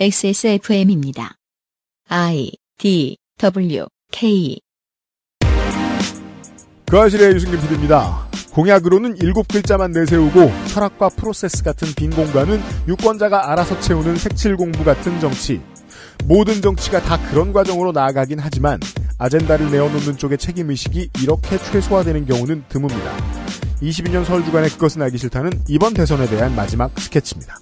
XSFM입니다. I D W K 그 아실의 유승균 PD입니다. 공약으로는 일곱 글자만 내세우고 철학과 프로세스 같은 빈 공간은 유권자가 알아서 채우는 색칠 공부 같은 정치. 모든 정치가 다 그런 과정으로 나아가긴 하지만 아젠다를 내어놓는 쪽의 책임의식이 이렇게 최소화되는 경우는 드뭅니다. 22년 설 주간의 그것은 알기 싫다는 이번 대선에 대한 마지막 스케치입니다.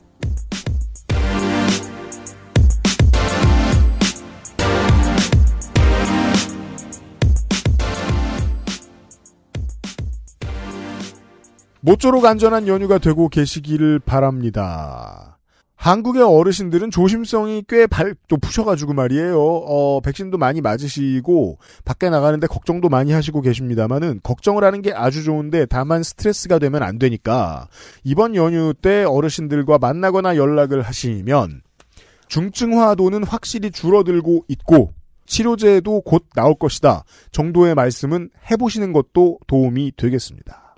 모쪼록 안전한 연휴가 되고 계시기를 바랍니다. 한국의 어르신들은 조심성이 꽤 발, 높푸셔가지고 말이에요. 어, 백신도 많이 맞으시고, 밖에 나가는데 걱정도 많이 하시고 계십니다만은, 걱정을 하는 게 아주 좋은데, 다만 스트레스가 되면 안 되니까, 이번 연휴 때 어르신들과 만나거나 연락을 하시면, 중증화도는 확실히 줄어들고 있고, 치료제도 곧 나올 것이다. 정도의 말씀은 해보시는 것도 도움이 되겠습니다.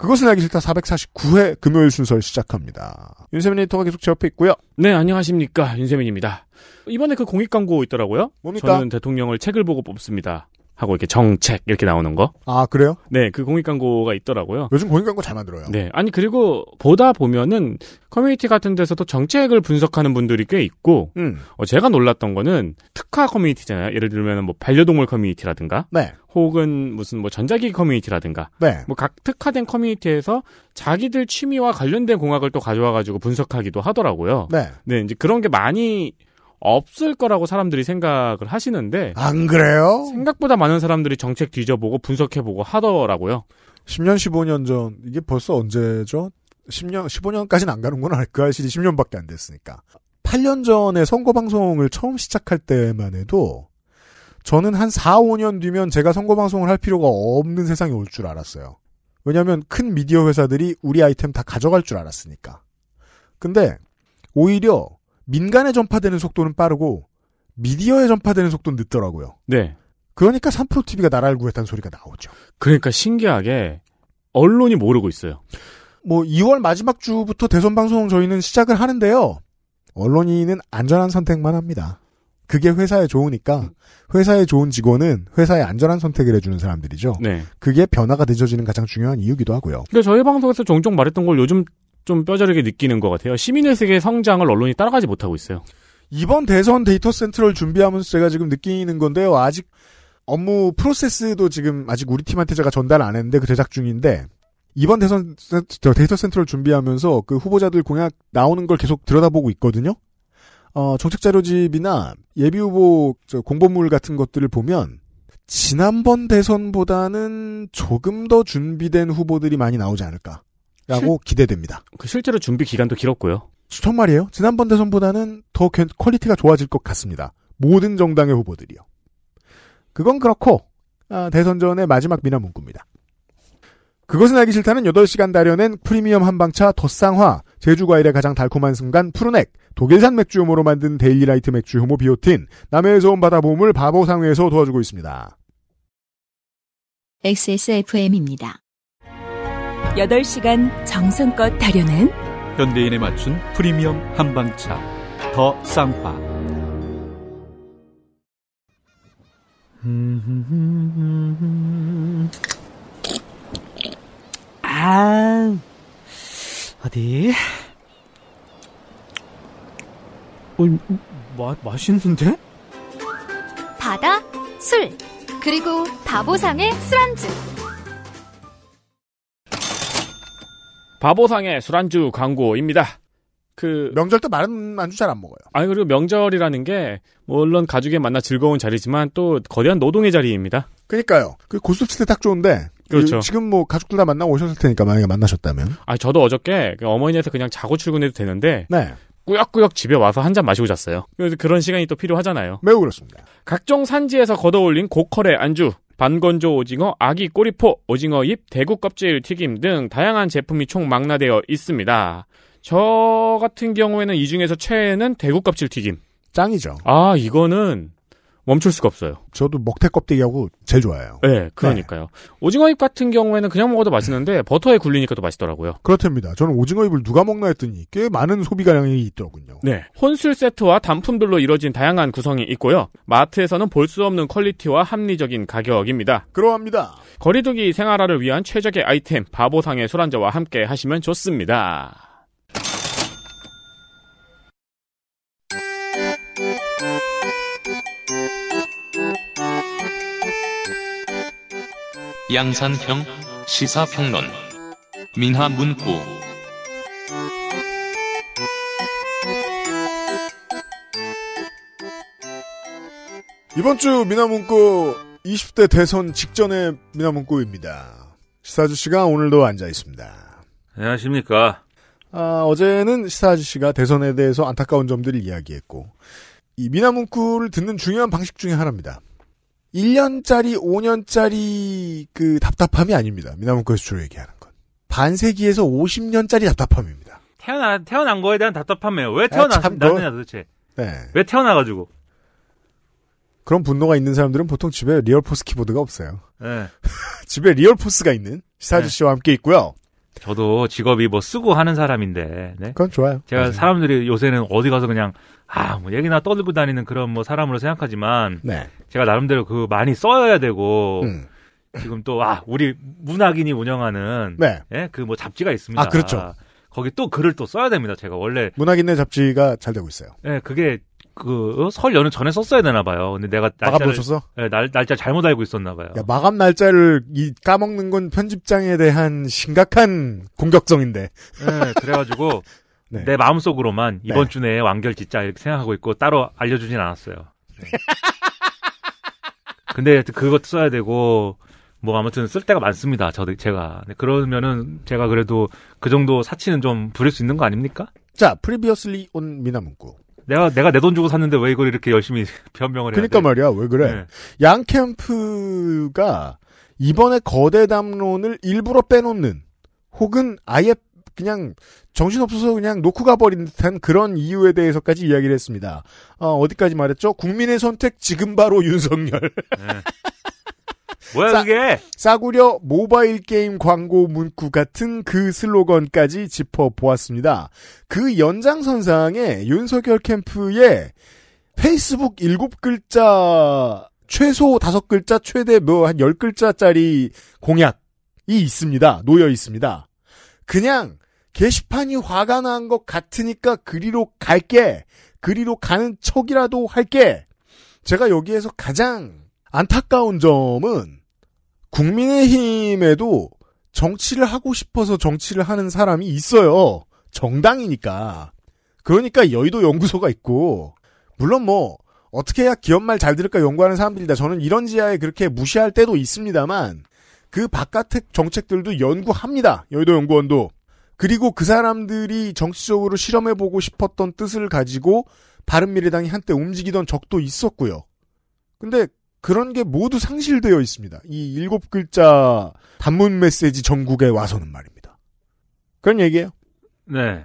그것은 알기 싫다 449회 금요일 순서를 시작합니다. 윤세민 에디터가 계속 제 옆에 있고요. 네, 안녕하십니까. 윤세민입니다. 이번에 그 공익 광고 있더라고요. 뭡니까? 저는 대통령을 책을 보고 뽑습니다. 하고 이렇게 정책 이렇게 나오는 거. 아 그래요? 네, 그 공익 광고가 있더라고요. 요즘 공익 광고 잘 만들어요. 네, 아니 그리고 보다 보면은 커뮤니티 같은 데서도 정책을 분석하는 분들이 꽤 있고, 음. 어, 제가 놀랐던 거는 특화 커뮤니티잖아요. 예를 들면 뭐 반려동물 커뮤니티라든가, 네. 혹은 무슨 뭐 전자기기 커뮤니티라든가, 네. 뭐각 특화된 커뮤니티에서 자기들 취미와 관련된 공학을 또 가져와가지고 분석하기도 하더라고요. 네, 네 이제 그런 게 많이 없을 거라고 사람들이 생각을 하시는데 안 그래요? 생각보다 많은 사람들이 정책 뒤져보고 분석해보고 하더라고요. 10년, 15년 전 이게 벌써 언제죠? 10년, 15년까지는 안 가는 건 그 알까? 1 0년밖에안 됐으니까. 8년 전에 선거 방송을 처음 시작할 때만 해도 저는 한 4, 5년 뒤면 제가 선거 방송을 할 필요가 없는 세상이 올 줄 알았어요. 왜냐하면 큰 미디어 회사들이 우리 아이템 다 가져갈 줄 알았으니까. 근데 오히려 민간에 전파되는 속도는 빠르고 미디어에 전파되는 속도는 늦더라고요. 네. 그러니까 3프로 TV가 나라를 구했다는 소리가 나오죠. 그러니까 신기하게 언론이 모르고 있어요. 뭐 2월 마지막 주부터 대선 방송 저희는 시작을 하는데요. 언론인은 안전한 선택만 합니다. 그게 회사에 좋으니까 회사에 좋은 직원은 회사에 안전한 선택을 해주는 사람들이죠. 네. 그게 변화가 늦어지는 가장 중요한 이유기도 하고요. 그러니 저희 방송에서 종종 말했던 걸 요즘 좀 뼈저리게 느끼는 것 같아요. 시민의식의 성장을 언론이 따라가지 못하고 있어요. 이번 대선 데이터 센트럴 준비하면서 제가 지금 느끼는 건데요. 아직 업무 프로세스도 지금 아직 우리 팀한테 제가 전달 안 했는데 그 제작 중인데 이번 대선 데이터 센터를 준비하면서 그 후보자들 공약 나오는 걸 계속 들여다보고 있거든요. 어, 정책 자료집이나 예비 후보 공보물 같은 것들을 보면 지난번 대선보다는 조금 더 준비된 후보들이 많이 나오지 않을까. 라고 기대됩니다. 그 실제로 준비 기간도 길었고요. 정말이에요. 지난번 대선보다는 더 퀄리티가 좋아질 것 같습니다. 모든 정당의 후보들이요. 그건 그렇고 아, 대선 전의 마지막 미남 문구입니다. 그것은 알기 싫다는 8시간 다려낸 프리미엄 한방차 덧상화, 제주과일의 가장 달콤한 순간 푸른액, 독일산 맥주효모로 만든 데일리라이트 맥주효모 비오틴, 남해에서 온 바다보물 바보상회에서 도와주고 있습니다. XSFM입니다. 8시간 정성껏 다려낸 현대인에 맞춘 프리미엄 한방차 더 쌍화 아 어디 어, 마, 맛있는데? 바다, 술, 그리고 바보상의 술안주 바보상의 술안주 광고입니다. 그 명절 때마은 안주 잘 안 먹어요. 아니 그리고 명절이라는 게 뭐 물론 가족이 만나 즐거운 자리지만 또 거대한 노동의 자리입니다. 그러니까요. 그 고스톱 칠때딱 좋은데 그렇죠. 그 지금 뭐 가족들 다 만나 오셨을 테니까 만약에 만나셨다면. 아 저도 어저께 그 어머니네테 그냥 자고 출근해도 되는데 네. 꾸역꾸역 집에 와서 한 잔 마시고 잤어요. 그래서 그런 시간이 또 필요하잖아요. 매우 그렇습니다. 각종 산지에서 걷어올린 고퀄의 안주 반건조 오징어, 아기 꼬리포, 오징어 잎, 대구 껍질 튀김 등 다양한 제품이 총 망라되어 있습니다. 저 같은 경우에는 이 중에서 최애는 대구 껍질 튀김. 짱이죠. 아, 이거는 멈출 수가 없어요. 저도 먹태 껍데기하고 제일 좋아해요. 네, 그러니까요. 네. 오징어잎 같은 경우에는 그냥 먹어도 맛있는데 버터에 굴리니까 또 맛있더라고요. 그렇답니다. 저는 오징어잎을 누가 먹나 했더니 꽤 많은 소비가량이 있더군요. 네, 혼술 세트와 단품들로 이뤄진 다양한 구성이 있고요. 마트에서는 볼 수 없는 퀄리티와 합리적인 가격입니다. 그러합니다. 거리두기 생활화를 위한 최적의 아이템 바보상의 술안주와 함께 하시면 좋습니다. 양산형 시사평론 민화문구 이번 주민화문구 20대 대선 직전의 민화문구입니다 시사주씨가 오늘도 앉아 있습니다. 안녕하십니까. 아, 어제는 시사주씨가 대선에 대해서 안타까운 점들을 이야기했고, 이 미나문구를 듣는 중요한 방식 중의 하나입니다. 1년짜리, 5년짜리 그 답답함이 아닙니다. 미나무구에서 주로 얘기하는 건. 반세기에서 50년짜리 답답함입니다. 태어나, 태어난 거에 대한 답답함이에요. 왜 태어났느냐 아, 도대체. 네. 왜 태어나가지고. 그런 분노가 있는 사람들은 보통 집에 리얼포스 키보드가 없어요. 네. 집에 리얼포스가 있는 시사주씨와 네. 함께 있고요. 저도 직업이 뭐 쓰고 하는 사람인데. 네? 그건 좋아요. 제가 맞아요. 사람들이 요새는 어디 가서 그냥 아, 뭐 얘기나 떠들고 다니는 그런 뭐 사람으로 생각하지만 네. 제가 나름대로 그 많이 써야 되고 음. 지금 또아 우리 문학인이 운영하는 네. 예? 그 뭐 잡지가 있습니다. 아 그렇죠. 거기 또 글을 또 써야 됩니다. 제가 원래 문학인의 잡지가 잘 되고 있어요. 예, 그게 그설 어? 연휴 전에 썼어야 되나 봐요. 근데 내가 날짜를 예, 날 날짜 잘못 알고 있었나 봐요. 야, 마감 날짜를 이 까먹는 건 편집장에 대한 심각한 공격성인데. 예, 그래가지고 네. 내 마음속으로만 이번 네. 주 내에 완결 짓자 이렇게 생각하고 있고 따로 알려주진 않았어요. 네. 근데 그것 써야 되고 뭐 아무튼 쓸 때가 많습니다. 저도 제가 그러면은 제가 그래도 그 정도 사치는 좀 부릴 수 있는 거 아닙니까? 자, 프리비어슬리 온 미나문구. 내가 내가 내 돈 주고 샀는데 왜 이걸 이렇게 열심히 변명을 해? 그러니까 말이야 왜 그래? 네. 양 캠프가 이번에 거대 담론을 일부러 빼놓는 혹은 아예 그냥 정신없어서 그냥 놓고 가버린 듯한 그런 이유에 대해서까지 이야기를 했습니다. 어, 디까지 말했죠? 국민의 선택 지금 바로 윤석열. 네. 뭐야 싸, 그게? 싸구려 모바일 게임 광고 문구 같은 그 슬로건까지 짚어보았습니다. 그 연장선상에 윤석열 캠프에 페이스북 7글자 최소 5글자 최대 뭐한 10글자짜리 공약이 있습니다. 놓여 있습니다. 그냥 게시판이 화가 난 것 같으니까 그리로 갈게. 그리로 가는 척이라도 할게. 제가 여기에서 가장 안타까운 점은 국민의힘에도 정치를 하고 싶어서 정치를 하는 사람이 있어요. 정당이니까. 그러니까 여의도 연구소가 있고, 물론 뭐, 어떻게 해야 기업 말 잘 들을까 연구하는 사람들이다. 저는 이런 지하에 그렇게 무시할 때도 있습니다만, 그 바깥의 정책들도 연구합니다. 여의도 연구원도. 그리고 그 사람들이 정치적으로 실험해보고 싶었던 뜻을 가지고 바른미래당이 한때 움직이던 적도 있었고요. 근데 그런 게 모두 상실되어 있습니다. 이 일곱 글자 단문 메시지 전국에 와서는 말입니다. 그런 얘기예요. 네.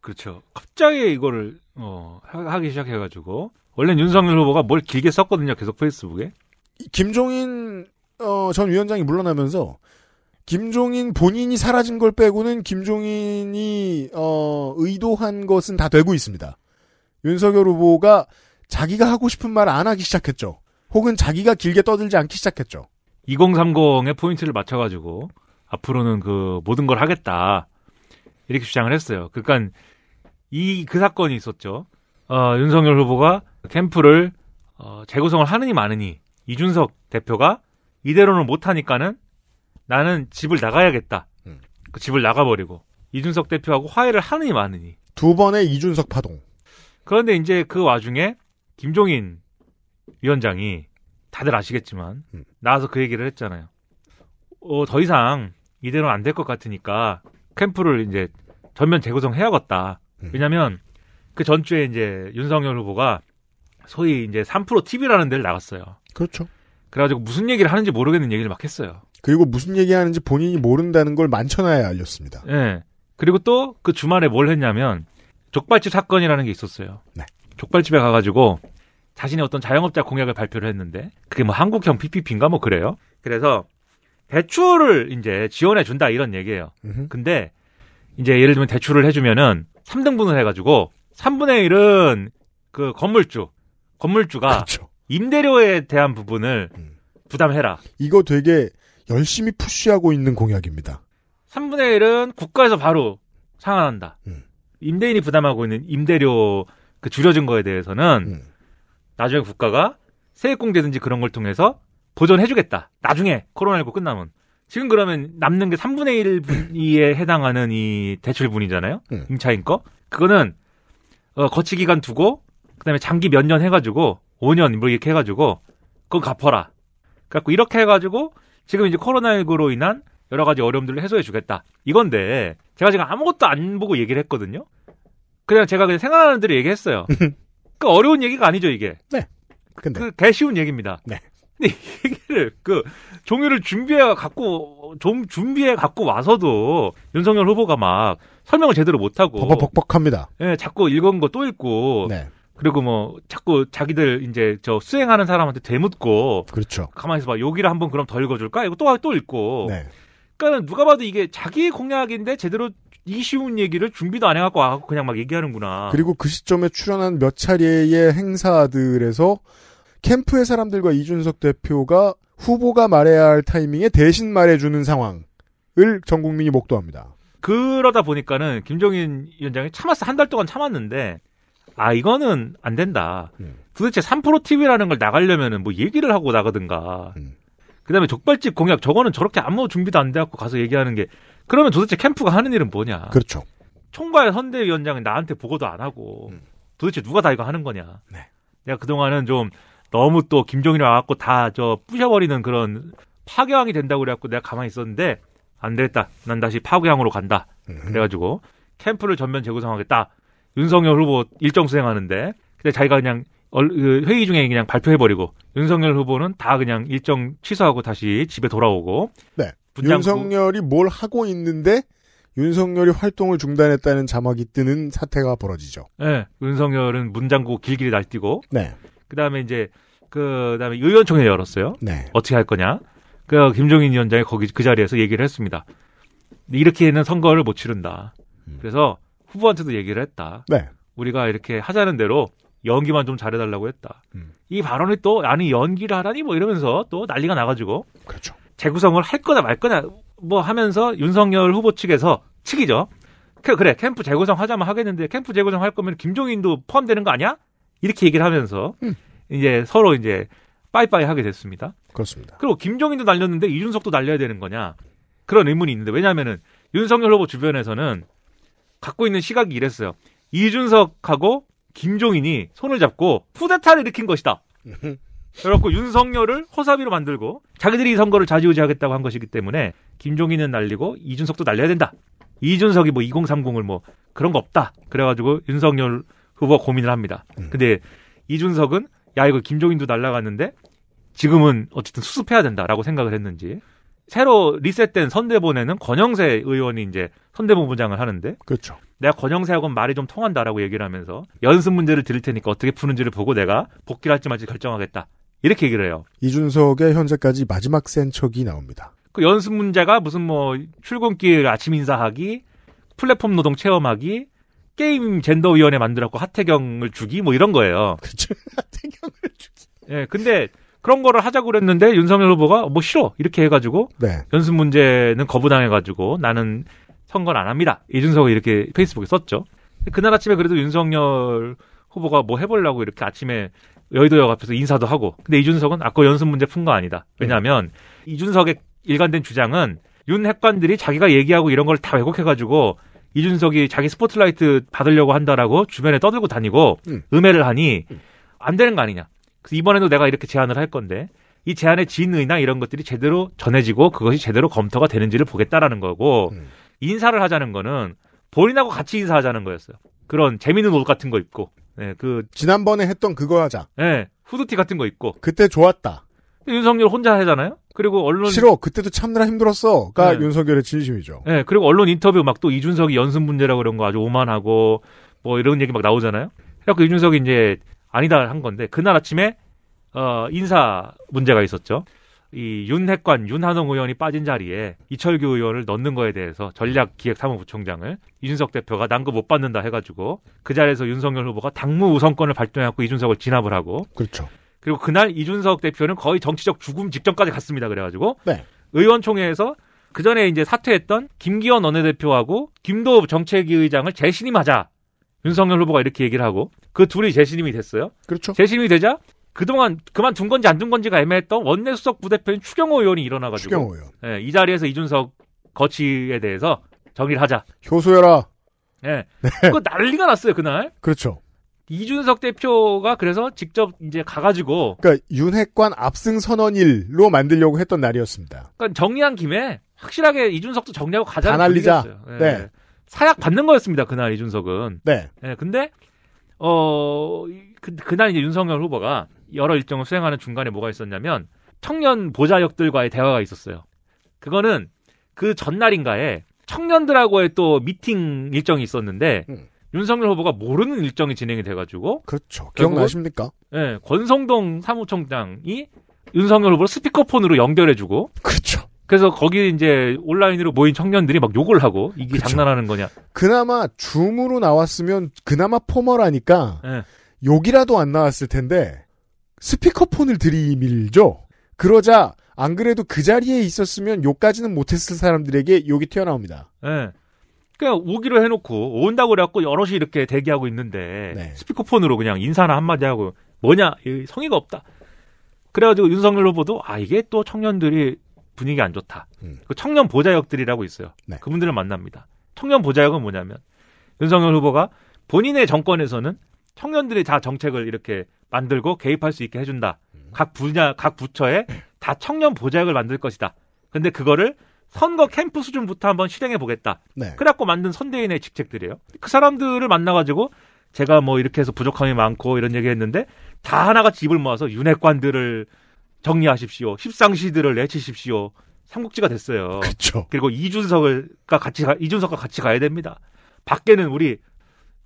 그렇죠. 갑자기 이거를 어, 하기 시작해가지고 원래 윤석열 후보가 뭘 길게 썼거든요. 계속 페이스북에. 김종인 어, 전 위원장이 물러나면서 김종인 본인이 사라진 걸 빼고는 김종인이 어, 의도한 것은 다 되고 있습니다. 윤석열 후보가 자기가 하고 싶은 말 안 하기 시작했죠. 혹은 자기가 길게 떠들지 않기 시작했죠. 2030의 포인트를 맞춰가지고 앞으로는 그 모든 걸 하겠다 이렇게 주장을 했어요. 그러니까 이 그 사건이 있었죠. 어, 윤석열 후보가 캠프를 어, 재구성을 하느니 마느니 이준석 대표가 이대로는 못하니까는 나는 집을 나가야겠다. 음. 그 집을 나가버리고 이준석 대표하고 화해를 하느니 마느니 두 번의 이준석 파동. 그런데 이제 그 와중에 김종인 위원장이 다들 아시겠지만 음. 나와서 그 얘기를 했잖아요. 어, 더 이상 이대로는 안 될 것 같으니까 캠프를 이제 전면 재구성해야겠다. 음. 왜냐하면 그 전주에 이제 윤석열 후보가 소위 이제 3프로 TV라는 데를 나갔어요. 그렇죠. 그래가지고 무슨 얘기를 하는지 모르겠는 얘기를 막 했어요. 그리고 무슨 얘기하는지 본인이 모른다는 걸 만천하에 알렸습니다. 예. 그리고 또 그 주말에 뭘 했냐면 족발집 사건이라는 게 있었어요. 네. 족발집에 가가지고 자신의 어떤 자영업자 공약을 발표를 했는데 그게 뭐 한국형 PPP인가 뭐 그래요. 그래서 대출을 이제 지원해 준다 이런 얘기예요. 으흠. 근데 이제 예를 들면 대출을 해주면은 3등분을 해가지고 3분의 1은 그 건물주 건물주가 그렇죠. 임대료에 대한 부분을 음. 부담해라. 이거 되게 열심히 푸쉬하고 있는 공약입니다. 3분의 1은 국가에서 바로 상환한다. 음. 임대인이 부담하고 있는 임대료 그 줄여준 거에 대해서는 음. 나중에 국가가 세액공제든지 그런 걸 통해서 보전해주겠다. 나중에 코로나19 끝나면. 지금 그러면 남는 게 3분의 1에 해당하는 이 대출분이잖아요. 음. 임차인 거. 그거는 어, 거치 기간 두고 그다음에 장기 몇 년 해가지고 5년 뭐 이렇게 해가지고 그거 갚아라. 그래갖고 이렇게 해가지고 지금 이제 코로나19로 인한 여러 가지 어려움들을 해소해 주겠다. 이건데 제가 지금 아무것도 안 보고 얘기를 했거든요. 그냥 제가 그냥 생각하는 대로 얘기했어요. 그 어려운 얘기가 아니죠, 이게. 네. 근데 그 개쉬운 얘기입니다. 네. 근데 얘기를 그 종이를 준비해 갖고 좀 준비해 갖고 와서도 윤석열 후보가 막 설명을 제대로 못 하고 버벅벅벅합니다. 예, 자꾸 읽은 거 또 읽고 네. 그리고 뭐 자꾸 자기들 이제 저 수행하는 사람한테 되묻고 그렇죠. 가만히 있어봐 여기를 한번 그럼 덜 읽어줄까 이거 또또 또 읽고 네. 그러니까 누가 봐도 이게 자기 공약인데 제대로 이 쉬운 얘기를 준비도 안 해갖고 와 그냥 막 얘기하는구나. 그리고 그 시점에 출연한 몇 차례의 행사들에서 캠프의 사람들과 이준석 대표가 후보가 말해야 할 타이밍에 대신 말해주는 상황을 전 국민이 목도합니다. 그러다 보니까는 김종인 위원장이 참았어 한 달 동안 참았는데 아 이거는 안 된다. 도대체 3프로 TV라는 걸 나가려면은 뭐 얘기를 하고 나가든가. 그다음에 족발집 공약 저거는 저렇게 아무 준비도 안돼 갖고 가서 얘기하는 게 그러면 도대체 캠프가 하는 일은 뭐냐? 그렇죠. 총괄 선대위원장이 나한테 보고도 안 하고 음. 도대체 누가 다 이거 하는 거냐? 네. 내가 그동안은 좀 너무 또 김종인이 와갖고 다저 부셔버리는 그런 파괴왕이 된다고 그래갖고 내가 가만히 있었는데 안됐다난 다시 파괴왕으로 간다. 음. 그래가지고 캠프를 전면 재구성하겠다. 윤석열 후보 일정 수행하는데 근데 자기가 그냥 그 회의 중에 그냥 발표해버리고 윤석열 후보는 다 그냥 일정 취소하고 다시 집에 돌아오고 네. 윤석열이 뭘 하고 있는데 윤석열이 활동을 중단했다는 자막이 뜨는 사태가 벌어지죠. 네, 윤석열은 문장고 길길이 날뛰고 네. 그다음에 이제 그다음에 의원총회 열었어요. 네. 어떻게 할 거냐? 그 김종인 위원장이 거기 그 자리에서 얘기를 했습니다. 이렇게는 선거를 못 치른다. 음. 그래서 후보한테도 얘기를 했다. 네. 우리가 이렇게 하자는 대로 연기만 좀 잘해달라고 했다. 음. 이 발언이 또 아니 연기를 하라니 뭐 이러면서 또 난리가 나가지고 그렇죠. 재구성을 할 거냐 말 거냐 뭐 하면서 윤석열 후보 측에서 측이죠. 그, 그래 캠프 재구성 하자면 하겠는데 캠프 재구성 할 거면 김종인도 포함되는 거 아니야? 이렇게 얘기를 하면서 음. 이제 서로 이제 빠이빠이 하게 됐습니다. 그렇습니다. 그리고 김종인도 날렸는데 이준석도 날려야 되는 거냐 그런 의문이 있는데 왜냐하면은 윤석열 후보 주변에서는 갖고 있는 시각이 이랬어요. 이준석하고 김종인이 손을 잡고 쿠데타를 일으킨 것이다. 그래갖고 윤석열을 허사비로 만들고 자기들이 이 선거를 좌지우지하겠다고 한 것이기 때문에 김종인은 날리고 이준석도 날려야 된다. 이준석이 뭐 2030을 뭐 그런 거 없다. 그래가지고 윤석열 후보가 고민을 합니다. 근데 이준석은 야 이거 김종인도 날라갔는데 지금은 어쨌든 수습해야 된다라고 생각을 했는지 새로 리셋된 선대본에는 권영세 의원이 이제 선대본부장을 하는데 그렇죠. 내가 권영세하고는 말이 좀 통한다라고 얘기를 하면서 연습 문제를 드릴 테니까 어떻게 푸는지를 보고 내가 복귀를 할지 말지 결정하겠다. 이렇게 얘기를 해요. 이준석의 현재까지 마지막 센척이 나옵니다. 그 연습 문제가 무슨 뭐 출근길 아침 인사하기, 플랫폼 노동 체험하기, 게임 젠더 위원회 만들었고 하태경을 주기 뭐 이런 거예요. 그렇죠. 하태경을 주기. 예, 근데 그런 거를 하자고 그랬는데 윤석열 후보가 뭐 싫어 이렇게 해가지고 네. 연습 문제는 거부당해가지고 나는 선거를 안 합니다. 이준석이 이렇게 페이스북에 썼죠. 그날 아침에 그래도 윤석열 후보가 뭐 해보려고 이렇게 아침에 여의도역 앞에서 인사도 하고 근데 이준석은 아까 연습 문제 푼 거 아니다. 네. 왜냐하면 음. 이준석의 일관된 주장은 윤 핵관들이 자기가 얘기하고 이런 걸 다 왜곡해가지고 이준석이 자기 스포트라이트 받으려고 한다라고 주변에 떠들고 다니고 음. 음해를 하니 안 되는 거 아니냐. 이번에도 내가 이렇게 제안을 할 건데 이 제안의 진의나 이런 것들이 제대로 전해지고 그것이 제대로 검토가 되는지를 보겠다라는 거고 음. 인사를 하자는 거는 본인하고 같이 인사하자는 거였어요. 그런 재밌는 옷 같은 거 입고 네, 그 지난번에 했던 그거 하자. 네, 후드티 같은 거 입고 그때 좋았다. 윤석열 혼자 하잖아요. 그리고 언론 싫어. 그때도 참느라 힘들었어.가 네. 윤석열의 진심이죠. 네, 그리고 언론 인터뷰 막 또 이준석이 연습 문제라 고 그런 거 아주 오만하고 뭐 이런 얘기 막 나오잖아요. 그래서 이준석이 이제 아니다 한 건데 그날 아침에 어, 인사 문제가 있었죠. 이 윤핵관 윤한홍 의원이 빠진 자리에 이철규 의원을 넣는 거에 대해서 전략기획사무부총장을 이준석 대표가 난거못 받는다 해가지고 그 자리에서 윤석열 후보가 당무 우선권을 발동해갖고 이준석을 진압을 하고 그렇죠. 그리고 그날 이준석 대표는 거의 정치적 죽음 직전까지 갔습니다. 그래가지고 네. 의원총회에서 그 전에 이제 사퇴했던 김기현 원내대표하고 김도읍 정책위의장을 재신임하자 윤석열 후보가 이렇게 얘기를 하고 그 둘이 재신임이 됐어요. 그렇죠. 재신임이 되자 그동안 그만둔 건지 안 둔 건지가 애매했던 원내 수석 부대표인 추경호 의원이 일어나가지고 추경호 의원. 예, 이 자리에서 이준석 거치에 대해서 정리를 하자. 효소해라. 예. 네. 그 난리가 났어요 그날. 그렇죠. 이준석 대표가 그래서 직접 이제 가가지고 그러니까 윤핵관 압승 선언일로 만들려고 했던 날이었습니다. 그러니까 정리한 김에 확실하게 이준석도 정리하고 가자는 다 날리자. 예. 네. 사약 받는 거였습니다 그날 이준석은. 네. 예. 근데 어, 그, 그날 이제 윤석열 후보가 여러 일정을 수행하는 중간에 뭐가 있었냐면 청년 보좌역들과의 대화가 있었어요. 그거는 그 전날인가에 청년들하고의 또 미팅 일정이 있었는데 음. 윤석열 후보가 모르는 일정이 진행이 돼가지고 그렇죠. 기억나십니까? 예, 권성동 사무총장이 윤석열 후보를 스피커폰으로 연결해주고 그렇죠. 그래서 거기 이제 온라인으로 모인 청년들이 막 욕을 하고 이게 그쵸. 장난하는 거냐. 그나마 줌으로 나왔으면 그나마 포멀하니까 네. 욕이라도 안 나왔을 텐데 스피커폰을 들이밀죠. 그러자 안 그래도 그 자리에 있었으면 욕까지는 못했을 사람들에게 욕이 튀어나옵니다. 네. 그냥 오기로 해놓고 온다고 그래갖고 여럿이 이렇게 대기하고 있는데 네. 스피커폰으로 그냥 인사나 한마디 하고 뭐냐 성의가 없다. 그래가지고 윤석열 후보도 아 이게 또 청년들이 분위기 안 좋다. 음. 그 청년 보좌역들이라고 있어요. 네. 그분들을 만납니다. 청년 보좌역은 뭐냐면 윤석열 후보가 본인의 정권에서는 청년들이 다 정책을 이렇게 만들고 개입할 수 있게 해준다. 음. 각 분야, 각 부처에 다 청년 보좌역을 만들 것이다. 근데 그거를 선거 캠프 수준부터 한번 실행해 보겠다. 네. 그래갖고 만든 선대인의 직책들이에요. 그 사람들을 만나가지고 제가 뭐 이렇게 해서 부족함이 많고 이런 얘기 했는데 다 하나같이 입을 모아서 윤핵관들을 정리하십시오. 십상시들을 내치십시오. 삼국지가 됐어요. 그렇 그리고 이준석을과 같이 가, 이준석과 같이 가야 됩니다. 밖에는 우리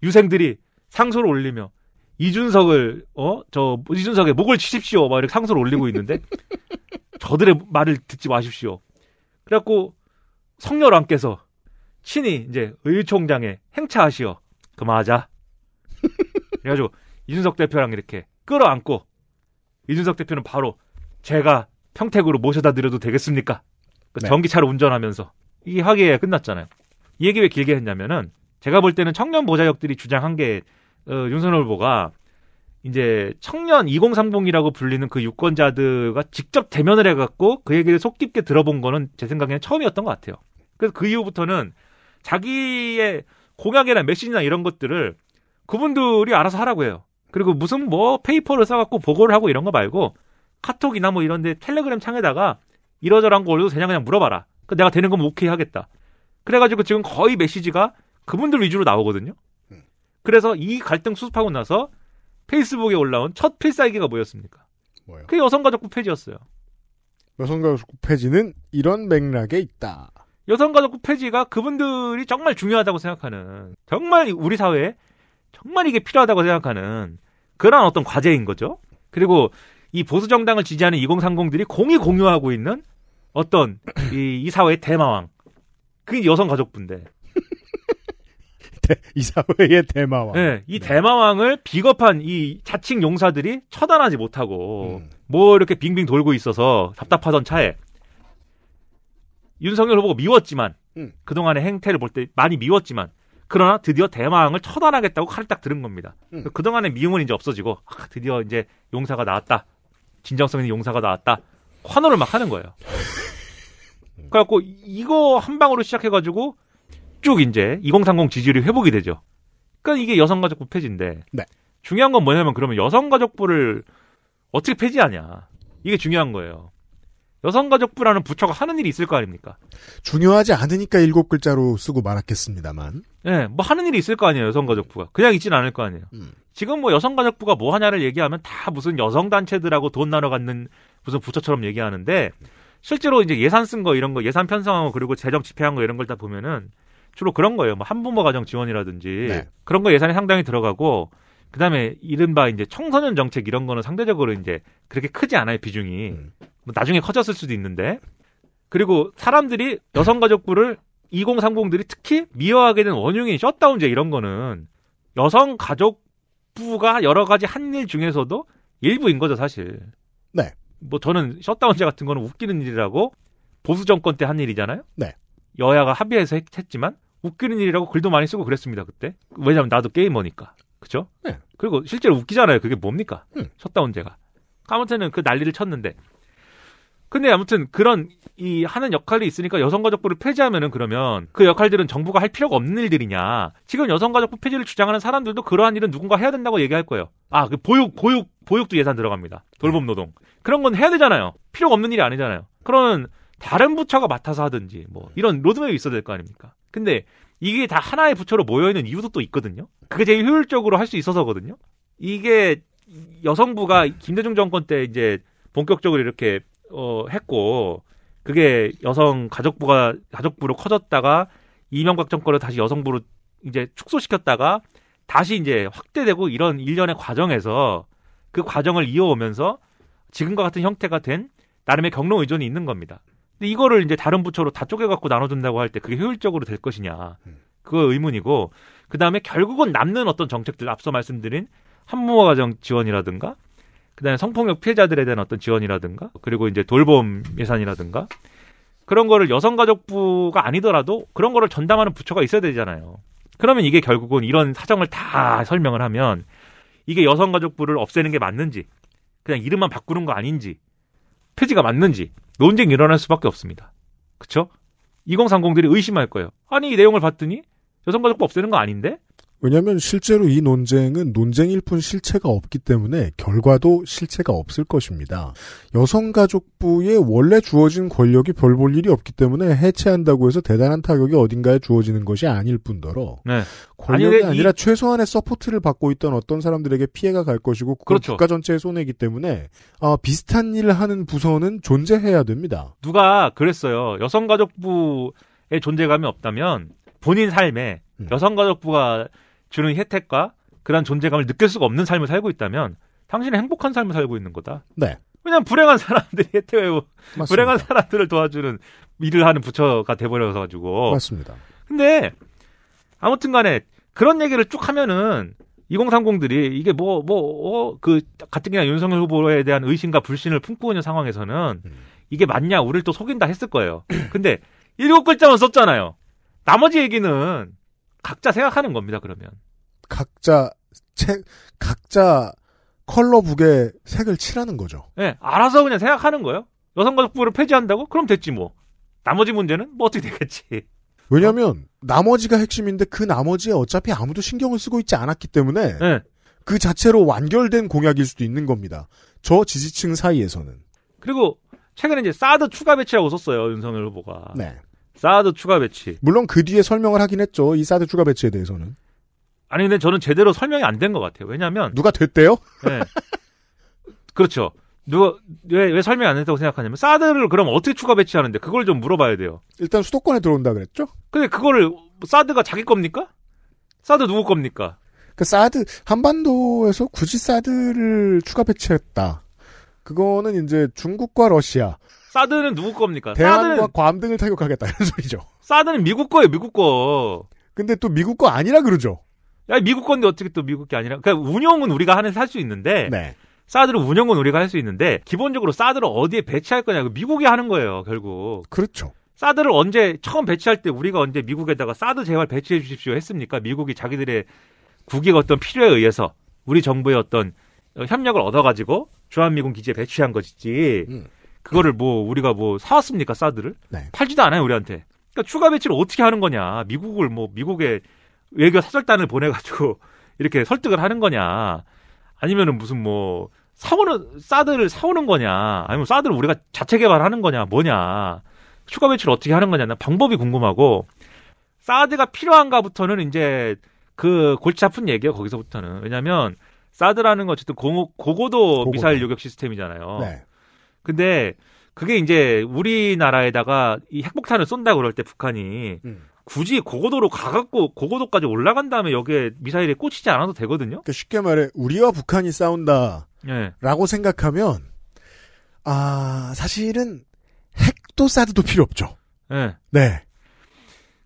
유생들이 상소를 올리며 이준석을 어저 이준석의 목을 치십시오. 막 이렇게 상소를 올리고 있는데 저들의 말을 듣지 마십시오. 그래갖고 성렬왕께서 친히 이제 의총장에 행차하시어 그만하자. 그래가지고 이준석 대표랑 이렇게 끌어안고 이준석 대표는 바로 제가 평택으로 모셔다 드려도 되겠습니까? 그 네. 전기차를 운전하면서 이하기에 끝났잖아요. 이 얘기 왜 길게 했냐면은 제가 볼 때는 청년 보좌역들이 주장한 게 어, 윤선호 후보가 이제 청년 2030이라고 불리는 그 유권자들과 직접 대면을 해갖고 그 얘기를 속 깊게 들어본 거는 제 생각에는 처음이었던 것 같아요. 그래서 그 이후부터는 자기의 공약이나 메시지나 이런 것들을 그분들이 알아서 하라고 해요. 그리고 무슨 뭐 페이퍼를 써갖고 보고를 하고 이런 거 말고 카톡이나 뭐 이런데 텔레그램 창에다가 이러저러한 거 올려도 되냐 그냥 물어봐라. 그 내가 되는 거면 오케이 하겠다. 그래가지고 지금 거의 메시지가 그분들 위주로 나오거든요. 음. 그래서 이 갈등 수습하고 나서 페이스북에 올라온 첫 필살기가 뭐였습니까? 뭐요? 그 여성가족부 폐지였어요 여성가족부 폐지는 이런 맥락에 있다. 여성가족부 폐지가 그분들이 정말 중요하다고 생각하는, 정말 우리 사회에 정말 이게 필요하다고 생각하는 그런 어떤 과제인 거죠. 그리고 이 보수 정당을 지지하는 2030들이 공이 공유하고 있는 어떤 이, 이 사회의 대마왕. 그게 여성 가족부인데. 이 사회의 대마왕. 네, 이 네. 대마왕을 비겁한 이 자칭 용사들이 처단하지 못하고 음. 뭐 이렇게 빙빙 돌고 있어서 답답하던 차에 윤석열 후보가 미웠지만 음. 그동안의 행태를 볼 때 많이 미웠지만 그러나 드디어 대마왕을 처단하겠다고 칼을 딱 들은 겁니다. 음. 그동안의 미움은 이제 없어지고 아, 드디어 이제 용사가 나왔다. 진정성 있는 용사가 나왔다. 환호를 막 하는 거예요. 그래갖고 이거 한 방으로 시작해가지고 쭉 이제 2030 지지율이 회복이 되죠. 그러니까 이게 여성가족부 폐지인데 네. 중요한 건 뭐냐면 그러면 여성가족부를 어떻게 폐지하냐 이게 중요한 거예요. 여성가족부라는 부처가 하는 일이 있을 거 아닙니까? 중요하지 않으니까 일곱 글자로 쓰고 말았겠습니다만. 예, 네, 뭐 하는 일이 있을 거 아니에요, 여성가족부가. 그냥 있진 않을 거 아니에요. 음. 지금 뭐 여성가족부가 뭐 하냐를 얘기하면 다 무슨 여성단체들하고 돈 나눠 갖는 무슨 부처처럼 얘기하는데 실제로 이제 예산 쓴 거 이런 거 예산 편성하고 그리고 재정 집행한 거 이런 걸 다 보면은 주로 그런 거예요. 뭐 한부모 가정 지원이라든지 네. 그런 거 예산이 상당히 들어가고 그다음에 이른바 이제 청소년 정책 이런 거는 상대적으로 이제 그렇게 크지 않아요 비중이 음. 뭐 나중에 커졌을 수도 있는데 그리고 사람들이 여성가족부를 2030들이 특히 미워하게 된 원흉인 셧다운제 이런 거는 여성가족 일부가 여러 가지 한 일 중에서도 일부인 거죠, 사실. 네. 뭐 저는 셧다운제 같은 거는 웃기는 일이라고 보수 정권 때 한 일이잖아요. 네. 여야가 합의해서 했, 지만 웃기는 일이라고 글도 많이 쓰고 그랬습니다 그때. 왜냐하면 나도 게이머니까, 그죠? 네. 그리고 실제로 웃기잖아요. 그게 뭡니까? 음. 셧다운제가. 아무튼은 그 난리를 쳤는데 근데 아무튼 그런 이 하는 역할이 있으니까 여성가족부를 폐지하면은 그러면 그 역할들은 정부가 할 필요가 없는 일들이냐. 지금 여성가족부 폐지를 주장하는 사람들도 그러한 일은 누군가 해야 된다고 얘기할 거예요. 아, 그 보육, 보육, 보육도 예산 들어갑니다. 돌봄 노동. 그런 건 해야 되잖아요. 필요가 없는 일이 아니잖아요. 그러면 다른 부처가 맡아서 하든지 뭐 이런 로드맵이 있어야 될 거 아닙니까? 근데 이게 다 하나의 부처로 모여있는 이유도 또 있거든요. 그게 제일 효율적으로 할 수 있어서거든요. 이게 여성부가 김대중 정권 때 이제 본격적으로 이렇게 어, 했고 그게 여성 가족부가 가족부로 커졌다가 이명박 정권을 다시 여성부로 이제 축소시켰다가 다시 이제 확대되고 이런 일련의 과정에서 그 과정을 이어오면서 지금과 같은 형태가 된 나름의 경로 의존이 있는 겁니다. 근데 이거를 이제 다른 부처로 다 쪼개갖고 나눠준다고 할 때 그게 효율적으로 될 것이냐. 음. 그거 의문이고, 그 다음에 결국은 남는 어떤 정책들, 앞서 말씀드린 한모아 가정 지원이라든가 그다음에 성폭력 피해자들에 대한 어떤 지원이라든가 그리고 이제 돌봄 예산이라든가 그런 거를 여성가족부가 아니더라도 그런 거를 전담하는 부처가 있어야 되잖아요. 그러면 이게 결국은 이런 사정을 다 설명을 하면 이게 여성가족부를 없애는 게 맞는지 그냥 이름만 바꾸는 거 아닌지 폐지가 맞는지 논쟁이 일어날 수밖에 없습니다. 그렇죠? 2030들이 의심할 거예요. 아니 이 내용을 봤더니 여성가족부 없애는 거 아닌데 왜냐하면 실제로 이 논쟁은 논쟁일 뿐 실체가 없기 때문에 결과도 실체가 없을 것입니다. 여성가족부의 원래 주어진 권력이 별 볼 일이 없기 때문에 해체한다고 해서 대단한 타격이 어딘가에 주어지는 것이 아닐 뿐더러 네. 권력이 아니, 라 최소한의 서포트를 받고 있던 어떤 사람들에게 피해가 갈 것이고 그렇죠. 국가 전체의 손해이기 때문에 아, 비슷한 일을 하는 부서는 존재해야 됩니다. 누가 그랬어요. 여성가족부의 존재감이 없다면 본인 삶에 음. 여성가족부가 주는 혜택과 그런 존재감을 느낄 수가 없는 삶을 살고 있다면 당신은 행복한 삶을 살고 있는 거다. 네. 그냥 불행한 사람들이 혜택을 불행한 사람들을 도와주는 일을 하는 부처가 돼버려서 가지고 맞습니다. 근데 아무튼간에 그런 얘기를 쭉 하면은 2030들이 이게 뭐 뭐그 어, 그 가뜩이나 윤석열 후보에 대한 의심과 불신을 품고 있는 상황에서는 음. 이게 맞냐 우리를 또 속인다 했을 거예요. 근데 일곱 글자만 썼잖아요. 나머지 얘기는 각자 생각하는 겁니다. 그러면 각자 책 각자 컬러북에 색을 칠하는 거죠. 예, 네, 알아서 그냥 생각하는 거예요. 여성가족부를 폐지한다고? 그럼 됐지 뭐. 나머지 문제는 뭐 어떻게 되겠지. 왜냐면 하 나머지가 핵심인데 그 나머지에 어차피 아무도 신경을 쓰고 있지 않았기 때문에 네. 그 자체로 완결된 공약일 수도 있는 겁니다. 저 지지층 사이에서는. 그리고 최근에 이제 사드 추가 배치라고 썼어요 윤석열 후보가. 네. 사드 추가 배치. 물론 그 뒤에 설명을 하긴 했죠. 이 사드 추가 배치에 대해서는. 아니 근데 저는 제대로 설명이 안 된 것 같아요. 왜냐하면 누가 됐대요? 네. 그렇죠. 누가 왜, 왜 설명 이안 했다고 생각하냐면 사드를 그럼 어떻게 추가 배치하는데 그걸 좀 물어봐야 돼요. 일단 수도권에 들어온다 그랬죠? 근데 그거를 사드가 자기 겁니까? 사드 누구 겁니까? 그 사드 한반도에서 굳이 사드를 추가 배치했다. 그거는 이제 중국과 러시아 사드는 누구 겁니까? 대한과 사드는... 괌등을 타격하겠다 이런 소리죠. 사드는 미국 거예요, 미국 거. 근데 또 미국 거 아니라 그러죠. 야, 미국 건데 어떻게 또 미국 게 아니라? 그러니까 운영은 우리가 하는 할수 있는데. 네. 사드를 운영은 우리가 할 수 있는데 기본적으로 사드를 어디에 배치할 거냐 고 미국이 하는 거예요 결국 그렇죠 사드를 언제 처음 배치할 때 우리가 언제 미국에다가 사드 재발 배치해 주십시오 했습니까 미국이 자기들의 국익 어떤 필요에 의해서 우리 정부의 어떤 협력을 얻어가지고 주한미군 기지에 배치한 것이지 음. 그거를 뭐 우리가 뭐 사왔습니까 사드를 네. 팔지도 않아요 우리한테. 그러니까 추가 배치를 어떻게 하는 거냐. 미국을 뭐 미국의 외교 사절단을 보내가지고 이렇게 설득을 하는 거냐. 아니면은 무슨 뭐 사오는 사드를 사오는 거냐. 아니면 사드를 우리가 자체 개발하는 거냐. 뭐냐. 추가 배치를 어떻게 하는 거냐. 방법이 궁금하고 사드가 필요한가부터는 이제 그 골치 아픈 얘기예요. 거기서부터는 왜냐하면 사드라는 건 어쨌든 고, 고고도, 고고도 미사일 요격 시스템이잖아요. 네. 근데 그게 이제 우리나라에다가 이 핵폭탄을 쏜다 그럴 때 북한이 음. 굳이 고고도로 가갖고 고고도까지 올라간 다음에 여기에 미사일에 꽂히지 않아도 되거든요. 그러니까 쉽게 말해 우리와 북한이 싸운다라고 네. 생각하면 아 사실은 핵도 사드도 필요 없죠. 네. 네.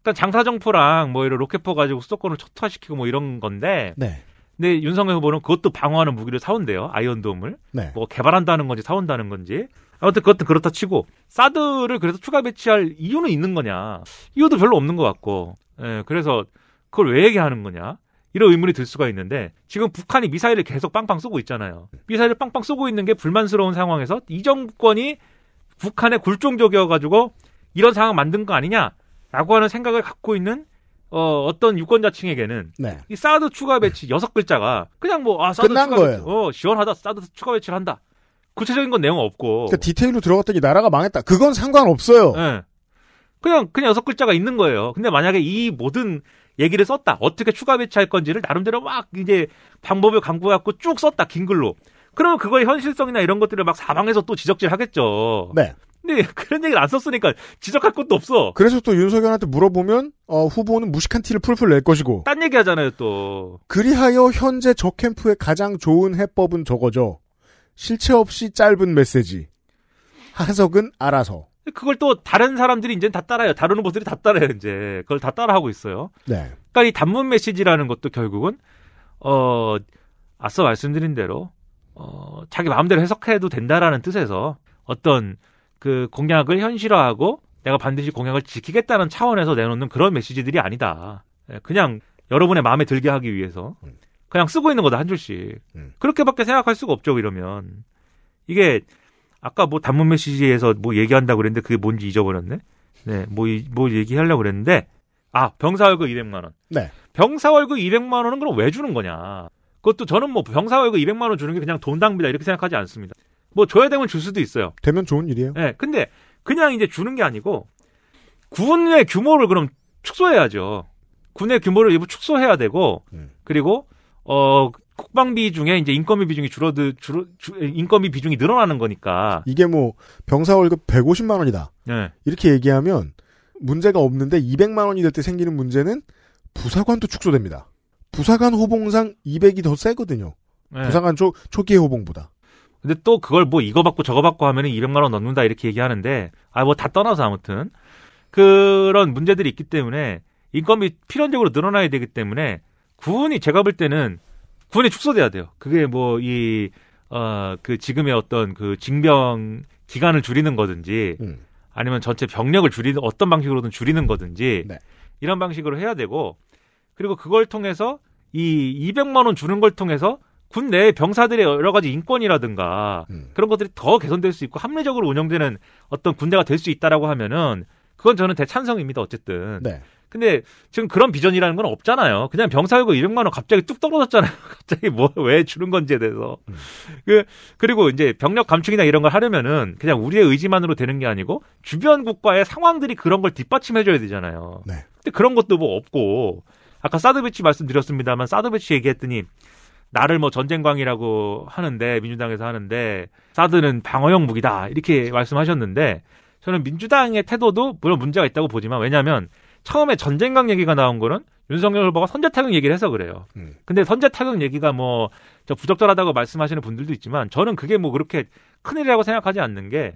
일단 장사정포랑 뭐 이런 로켓포 가지고 수도권을 초토화시키고 뭐 이런 건데 네. 근데 윤석열 후보는 그것도 방어하는 무기를 사온대요. 아이언돔을. 네. 뭐 개발한다는 건지 사온다는 건지. 아무튼 그것도 그렇다 치고 사드를 그래서 추가 배치할 이유는 있는 거냐. 이유도 별로 없는 것 같고. 예, 그래서 그걸 왜 얘기하는 거냐. 이런 의문이 들 수가 있는데 지금 북한이 미사일을 계속 빵빵 쏘고 있잖아요. 미사일을 빵빵 쏘고 있는 게 불만스러운 상황에서 이 정권이 북한의 굴종적이어가지고 이런 상황 만든 거 아니냐라고 하는 생각을 갖고 있는 어, 어떤 유권자층에게는 네. 이 사드 추가 배치 여섯 글자가 그냥 뭐아 사드 끝난 추가 거예요. 배치, 어 시원하다 사드 추가 배치를 한다 구체적인 건 내용 없고 그러니까 디테일로 들어갔더니 나라가 망했다 그건 상관없어요. 네. 그냥 그냥 여섯 글자가 있는 거예요. 근데 만약에 이 모든 얘기를 썼다 어떻게 추가 배치할 건지를 나름대로 막 이제 방법을 강구해갖고 쭉 썼다 긴 글로 그러면 그거의 현실성이나 이런 것들을 막 사방에서 또 지적질 하겠죠. 네. 근데 그런 얘기를 안 썼으니까 지적할 것도 없어. 그래서 또 윤석열한테 물어보면 어, 후보는 무식한 티를 풀풀 낼 것이고. 딴 얘기 하잖아요 또. 그리하여 현재 저 캠프의 가장 좋은 해법은 저거죠. 실체 없이 짧은 메시지. 하석은 알아서. 그걸 또 다른 사람들이 이제 다 따라요. 다른 후보들이 다 따라요 이제. 그걸 다 따라하고 있어요. 네. 그러니까 이 단문 메시지라는 것도 결국은 어 앞서 말씀드린 대로 어 자기 마음대로 해석해도 된다라는 뜻에서 어떤 그 공약을 현실화하고 내가 반드시 공약을 지키겠다는 차원에서 내놓는 그런 메시지들이 아니다. 예, 그냥 여러분의 마음에 들게 하기 위해서 음. 그냥 쓰고 있는 거다 한 줄씩 음. 그렇게밖에 생각할 수가 없죠 이러면 이게 아까 뭐 단문 메시지에서 뭐 얘기한다고 그랬는데 그게 뭔지 잊어버렸네 네뭐 뭐 얘기하려고 그랬는데 아 병사 월급 200만 원 네. 병사 월급 200만 원은 그럼 왜 주는 거냐 그것도 저는 뭐 병사 월급 200만 원 주는 게 그냥 돈 낭비다 이렇게 생각하지 않습니다 뭐 줘야 되면 줄 수도 있어요. 되면 좋은 일이에요. 네, 근데 그냥 이제 주는 게 아니고 군의 규모를 그럼 축소해야죠. 군의 규모를 일부 축소해야 되고 음. 그리고 어 국방비 중에 이제 인건비 비중이 줄어들 줄 인건비 비중이 늘어나는 거니까 이게 뭐 병사 월급 150만 원이다. 네. 이렇게 얘기하면 문제가 없는데 200만 원이 될 때 생기는 문제는 부사관도 축소됩니다. 부사관 호봉상 200이 더 세거든요. 네. 부사관 초, 초기 호봉보다. 근데 또 그걸 뭐 이거 받고 저거 받고 하면은 200만 원 넣는다 이렇게 얘기하는데 아 뭐 다 떠나서 아무튼 그런 문제들이 있기 때문에 인건비 필연적으로 늘어나야 되기 때문에 군이 제가 볼 때는 군이 축소돼야 돼요. 그게 뭐 이 어 그 지금의 어떤 그 징병 기간을 줄이는 거든지 음. 아니면 전체 병력을 줄이는 어떤 방식으로든 줄이는 거든지 네. 이런 방식으로 해야 되고 그리고 그걸 통해서 이 200만 원 주는 걸 통해서 군 내의 병사들의 여러 가지 인권이라든가 음. 그런 것들이 더 개선될 수 있고 합리적으로 운영되는 어떤 군대가 될 수 있다라고 하면은 그건 저는 대찬성입니다. 어쨌든. 네. 근데 지금 그런 비전이라는 건 없잖아요. 그냥 병사유고 200만 원 갑자기 뚝 떨어졌잖아요. 갑자기 뭐왜 주는 건지에 대해서. 음. 그 그리고 이제 병력 감축이나 이런 걸 하려면은 그냥 우리의 의지만으로 되는 게 아니고 주변 국가의 상황들이 그런 걸 뒷받침해 줘야 되잖아요. 네. 근데 그런 것도 뭐 없고 아까 사드배치 말씀드렸습니다만 사드배치 얘기했더니 나를 뭐 전쟁광이라고 하는데 민주당에서 하는데 사드는 방어용 무기다 이렇게 말씀하셨는데 저는 민주당의 태도도 물론 문제가 있다고 보지만 왜냐하면 처음에 전쟁광 얘기가 나온 거는 윤석열 후보가 선제 타격 얘기를 해서 그래요. 음. 근데 선제 타격 얘기가 뭐 저 부적절하다고 말씀하시는 분들도 있지만 저는 그게 뭐 그렇게 큰일이라고 생각하지 않는 게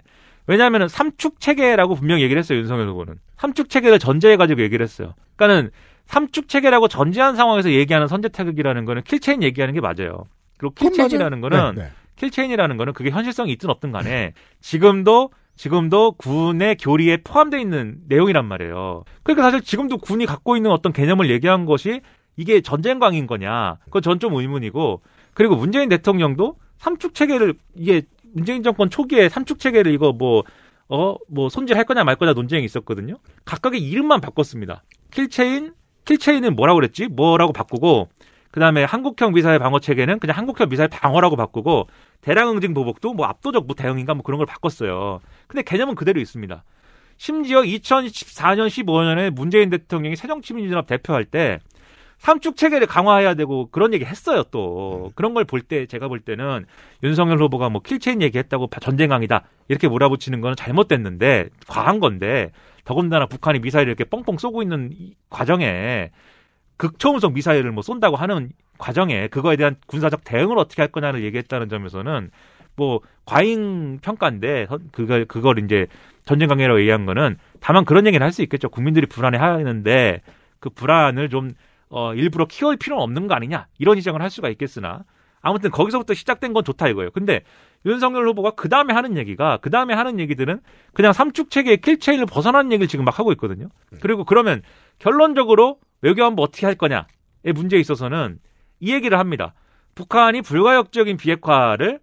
왜냐하면 삼축 체계라고 분명 히 얘기를 했어요 윤석열 후보는 삼축 체계를 전제해가지고 얘기를 했어요. 그러니까는 삼축 체계라고 전제한 상황에서 얘기하는 선제 타격이라는 거는 킬체인 얘기하는 게 맞아요. 그리고 킬체인이라는 거는 네, 네. 킬체인이라는 거는 그게 현실성이 있든 없든 간에 지금도 지금도 군의 교리에 포함되어 있는 내용이란 말이에요. 그러니까 사실 지금도 군이 갖고 있는 어떤 개념을 얘기한 것이 이게 전쟁광인 거냐. 그건 전 좀 의문이고. 그리고 문재인 대통령도 삼축 체계를 이게 문재인 정권 초기에 삼축 체계를 이거 뭐 어, 뭐 손질할 거냐 말 거냐 논쟁이 있었거든요. 각각의 이름만 바꿨습니다. 킬체인, 킬체인은 뭐라고 그랬지? 뭐라고 바꾸고 그다음에 한국형 미사일 방어 체계는 그냥 한국형 미사일 방어라고 바꾸고 대량 응징 보복도 뭐 압도적 뭐 대응인가 뭐 그런 걸 바꿨어요. 근데 개념은 그대로 있습니다. 심지어 2014년 15년에 문재인 대통령이 새정치민주연합 대표할 때 삼축 체계를 강화해야 되고 그런 얘기 했어요 또 음. 그런 걸 볼 때 제가 볼 때는 윤석열 후보가 뭐 킬체인 얘기했다고 전쟁강이다 이렇게 몰아붙이는 건 잘못됐는데 과한 건데 더군다나 북한이 미사일을 이렇게 뻥뻥 쏘고 있는 과정에 극초음속 미사일을 뭐 쏜다고 하는 과정에 그거에 대한 군사적 대응을 어떻게 할 거냐를 얘기했다는 점에서는 뭐 과잉 평가인데 그걸 그걸 이제 전쟁 관계라고 얘기한 거는 다만 그런 얘기는 할 수 있겠죠. 국민들이 불안해하는데 그 불안을 좀 어, 일부러 키울 필요는 없는 거 아니냐 이런 지적을 할 수가 있겠으나 아무튼 거기서부터 시작된 건 좋다 이거예요. 근데 윤석열 후보가 그 다음에 하는 얘기가 그 다음에 하는 얘기들은 그냥 삼축 체계의 킬체인을 벗어나는 얘기를 지금 막 하고 있거든요. 음. 그리고 그러면 결론적으로 외교안보 어떻게 할 거냐의 문제에 있어서는 이 얘기를 합니다. 북한이 불가역적인 비핵화를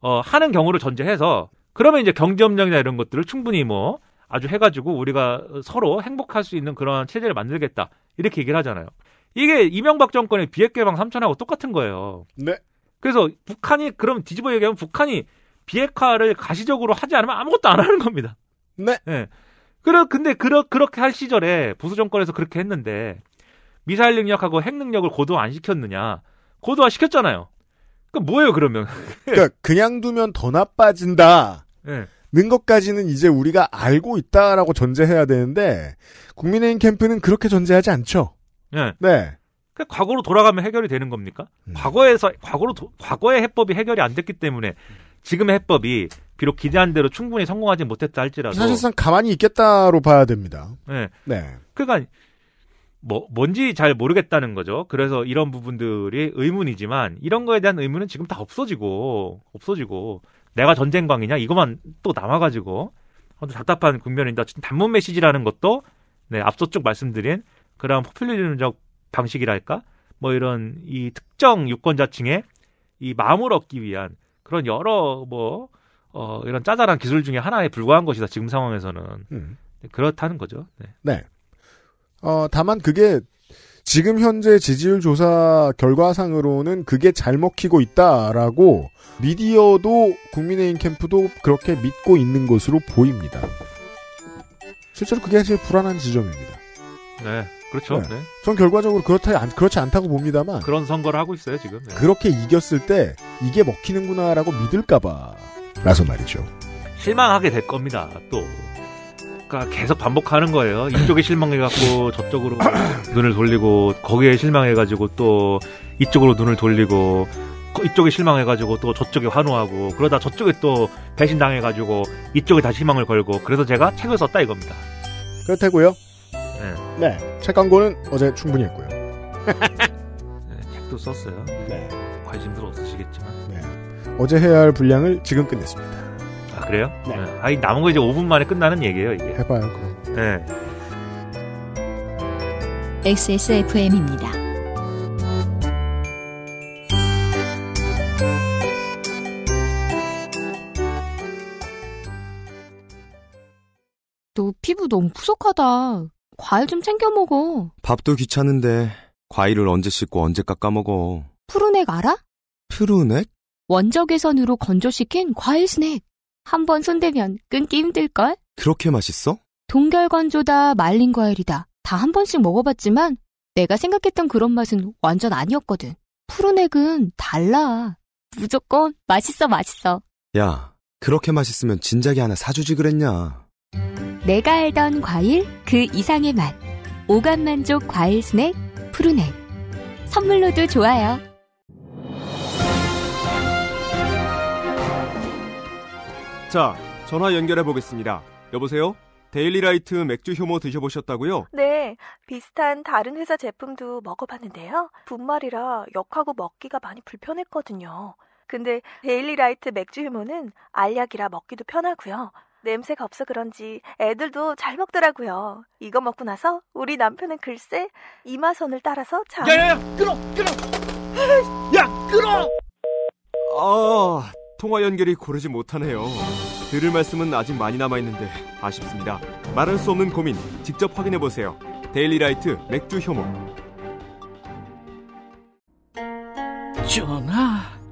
어, 하는 경우를 전제해서 그러면 이제 경제협력이나 이런 것들을 충분히 뭐 아주 해가지고 우리가 서로 행복할 수 있는 그런 체제를 만들겠다 이렇게 얘기를 하잖아요. 이게 이명박 정권의 비핵개방 삼천하고 똑같은 거예요. 네. 그래서 북한이 그럼 뒤집어 얘기하면 북한이 비핵화를 가시적으로 하지 않으면 아무것도 안 하는 겁니다. 네. 네. 그러 근데 그러, 그렇게 할 시절에 보수 정권에서 그렇게 했는데 미사일 능력하고 핵 능력을 고도화 안 시켰느냐? 고도화 시켰잖아요. 그그 그러니까 뭐예요 그러면? 그러니까 그냥 두면 더 나빠진다. 네. 는 것까지는 이제 우리가 알고 있다라고 전제해야 되는데 국민의힘 캠프는 그렇게 전제하지 않죠. 예. 네. 네. 그 과거로 돌아가면 해결이 되는 겁니까? 음. 과거에서 과거로 도, 과거의 해법이 해결이 안 됐기 때문에 지금의 해법이 비록 기대한 대로 충분히 성공하지 못했다 할지라도 사실상 가만히 있겠다로 봐야 됩니다. 네. 네. 그러니까 뭐 뭔지 잘 모르겠다는 거죠. 그래서 이런 부분들이 의문이지만 이런 거에 대한 의문은 지금 다 없어지고 없어지고 내가 전쟁광이냐 이것만 또 남아가지고 답답한 국면인데 단문 메시지라는 것도 네 앞서 쭉 말씀드린 그런 포퓰리즘적 방식이랄까? 뭐 이런 이 특정 유권자층의 이 마음을 얻기 위한 그런 여러 뭐 어, 이런 짜잘한 기술 중에 하나에 불과한 것이다. 지금 상황에서는 음. 네, 그렇다는 거죠. 네. 네. 어, 다만 그게 지금 현재 지지율 조사 결과상으로는 그게 잘 먹히고 있다라고 미디어도 국민의힘 캠프도 그렇게 믿고 있는 것으로 보입니다. 실제로 그게 제일 불안한 지점입니다. 네. 그렇죠. 네. 네. 전 결과적으로 그렇다 그렇지 않다고 봅니다만 그런 선거를 하고 있어요 지금. 네. 그렇게 이겼을 때 이게 먹히는구나라고 믿을까봐라서 말이죠. 실망하게 될 겁니다. 또 그러니까 계속 반복하는 거예요. 이쪽에 실망해갖고 저쪽으로 눈을 돌리고 거기에 실망해가지고 또 이쪽으로 눈을 돌리고 이쪽에 실망해가지고 또 저쪽에 환호하고 그러다 저쪽에 또 배신당해가지고 이쪽에 다시 희망을 걸고 그래서 제가 책을 썼다 이겁니다. 그렇다고요? 네. 네. 책 광고는 어제 충분히 했고요. 네, 책도 썼어요. 네. 관심들 없으시겠지만. 네. 어제 해야 할 분량을 지금 끝냈습니다. 아, 그래요? 네. 네. 아니, 남은 거 이제 5분 만에 끝나는 얘기예요, 이게. 해봐요, 그럼. 네. XSFM입니다. 너 피부 너무 푸석하다. 과일 좀 챙겨 먹어. 밥도 귀찮은데 과일을 언제 씻고 언제 깎아 먹어. 푸르넥 알아? 푸르넥? 원적외선으로 건조시킨 과일 스낵. 한 번 손대면 끊기 힘들걸? 그렇게 맛있어? 동결건조다, 말린 과일이다. 다 한 번씩 먹어봤지만 내가 생각했던 그런 맛은 완전 아니었거든. 푸르넥은 달라. 무조건 맛있어, 맛있어. 야, 그렇게 맛있으면 진작에 하나 사주지 그랬냐. 내가 알던 과일 그 이상의 맛 오감 만족 과일 스낵 푸르넥 선물로도 좋아요. 자, 전화 연결해 보겠습니다. 여보세요? 데일리라이트 맥주 효모 드셔보셨다고요? 네, 비슷한 다른 회사 제품도 먹어봤는데요. 분말이라 역하고 먹기가 많이 불편했거든요. 근데 데일리라이트 맥주 효모는 알약이라 먹기도 편하고요. 냄새가 없어 그런지 애들도 잘 먹더라고요. 이거 먹고 나서 우리 남편은 글쎄 이마선을 따라서 자. 야야야 끊어 끊어. 야 끊어. 아 통화 연결이 고르지 못하네요. 들을 말씀은 아직 많이 남아 있는데 아쉽습니다. 말할 수 없는 고민 직접 확인해 보세요. 데일리라이트 맥주 효모. 전하.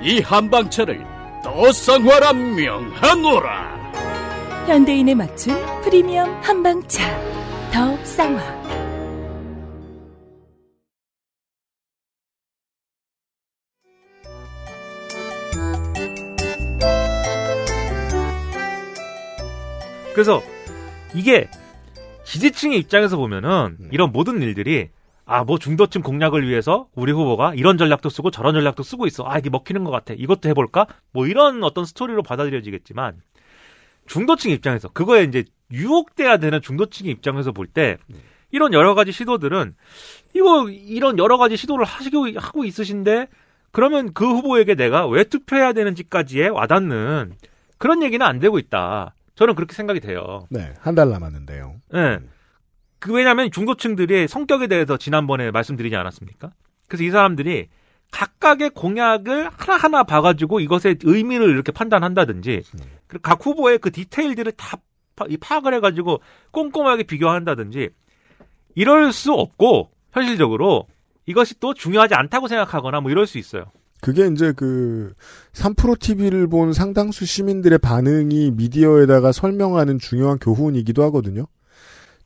이 한방차를 더 쌍화라 명하노라. 현대인에 맞춘 프리미엄 한방차 더 쌍화. 그래서 이게 지지층의 입장에서 보면은 음. 이런 모든 일들이 아, 뭐 중도층 공략을 위해서 우리 후보가 이런 전략도 쓰고 저런 전략도 쓰고 있어. 아, 이게 먹히는 것 같아. 이것도 해볼까? 뭐 이런 어떤 스토리로 받아들여지겠지만 중도층 입장에서 그거에 이제 유혹돼야 되는 중도층의 입장에서 볼 때 이런 여러 가지 시도들은 이거 이런 여러 가지 시도를 하시고 하고 있으신데 그러면 그 후보에게 내가 왜 투표해야 되는지까지에 와닿는 그런 얘기는 안 되고 있다. 저는 그렇게 생각이 돼요. 네, 한 달 남았는데요. 네. 음. 그 왜냐하면 중도층들이 성격에 대해서 지난번에 말씀드리지 않았습니까? 그래서 이 사람들이 각각의 공약을 하나하나 봐가지고 이것의 의미를 이렇게 판단한다든지 그리고 각 후보의 그 디테일들을 다 파악을 해가지고 꼼꼼하게 비교한다든지 이럴 수 없고 현실적으로 이것이 또 중요하지 않다고 생각하거나 뭐 이럴 수 있어요. 그게 이제 그 3프로 TV를 본 상당수 시민들의 반응이 미디어에다가 설명하는 중요한 교훈이기도 하거든요.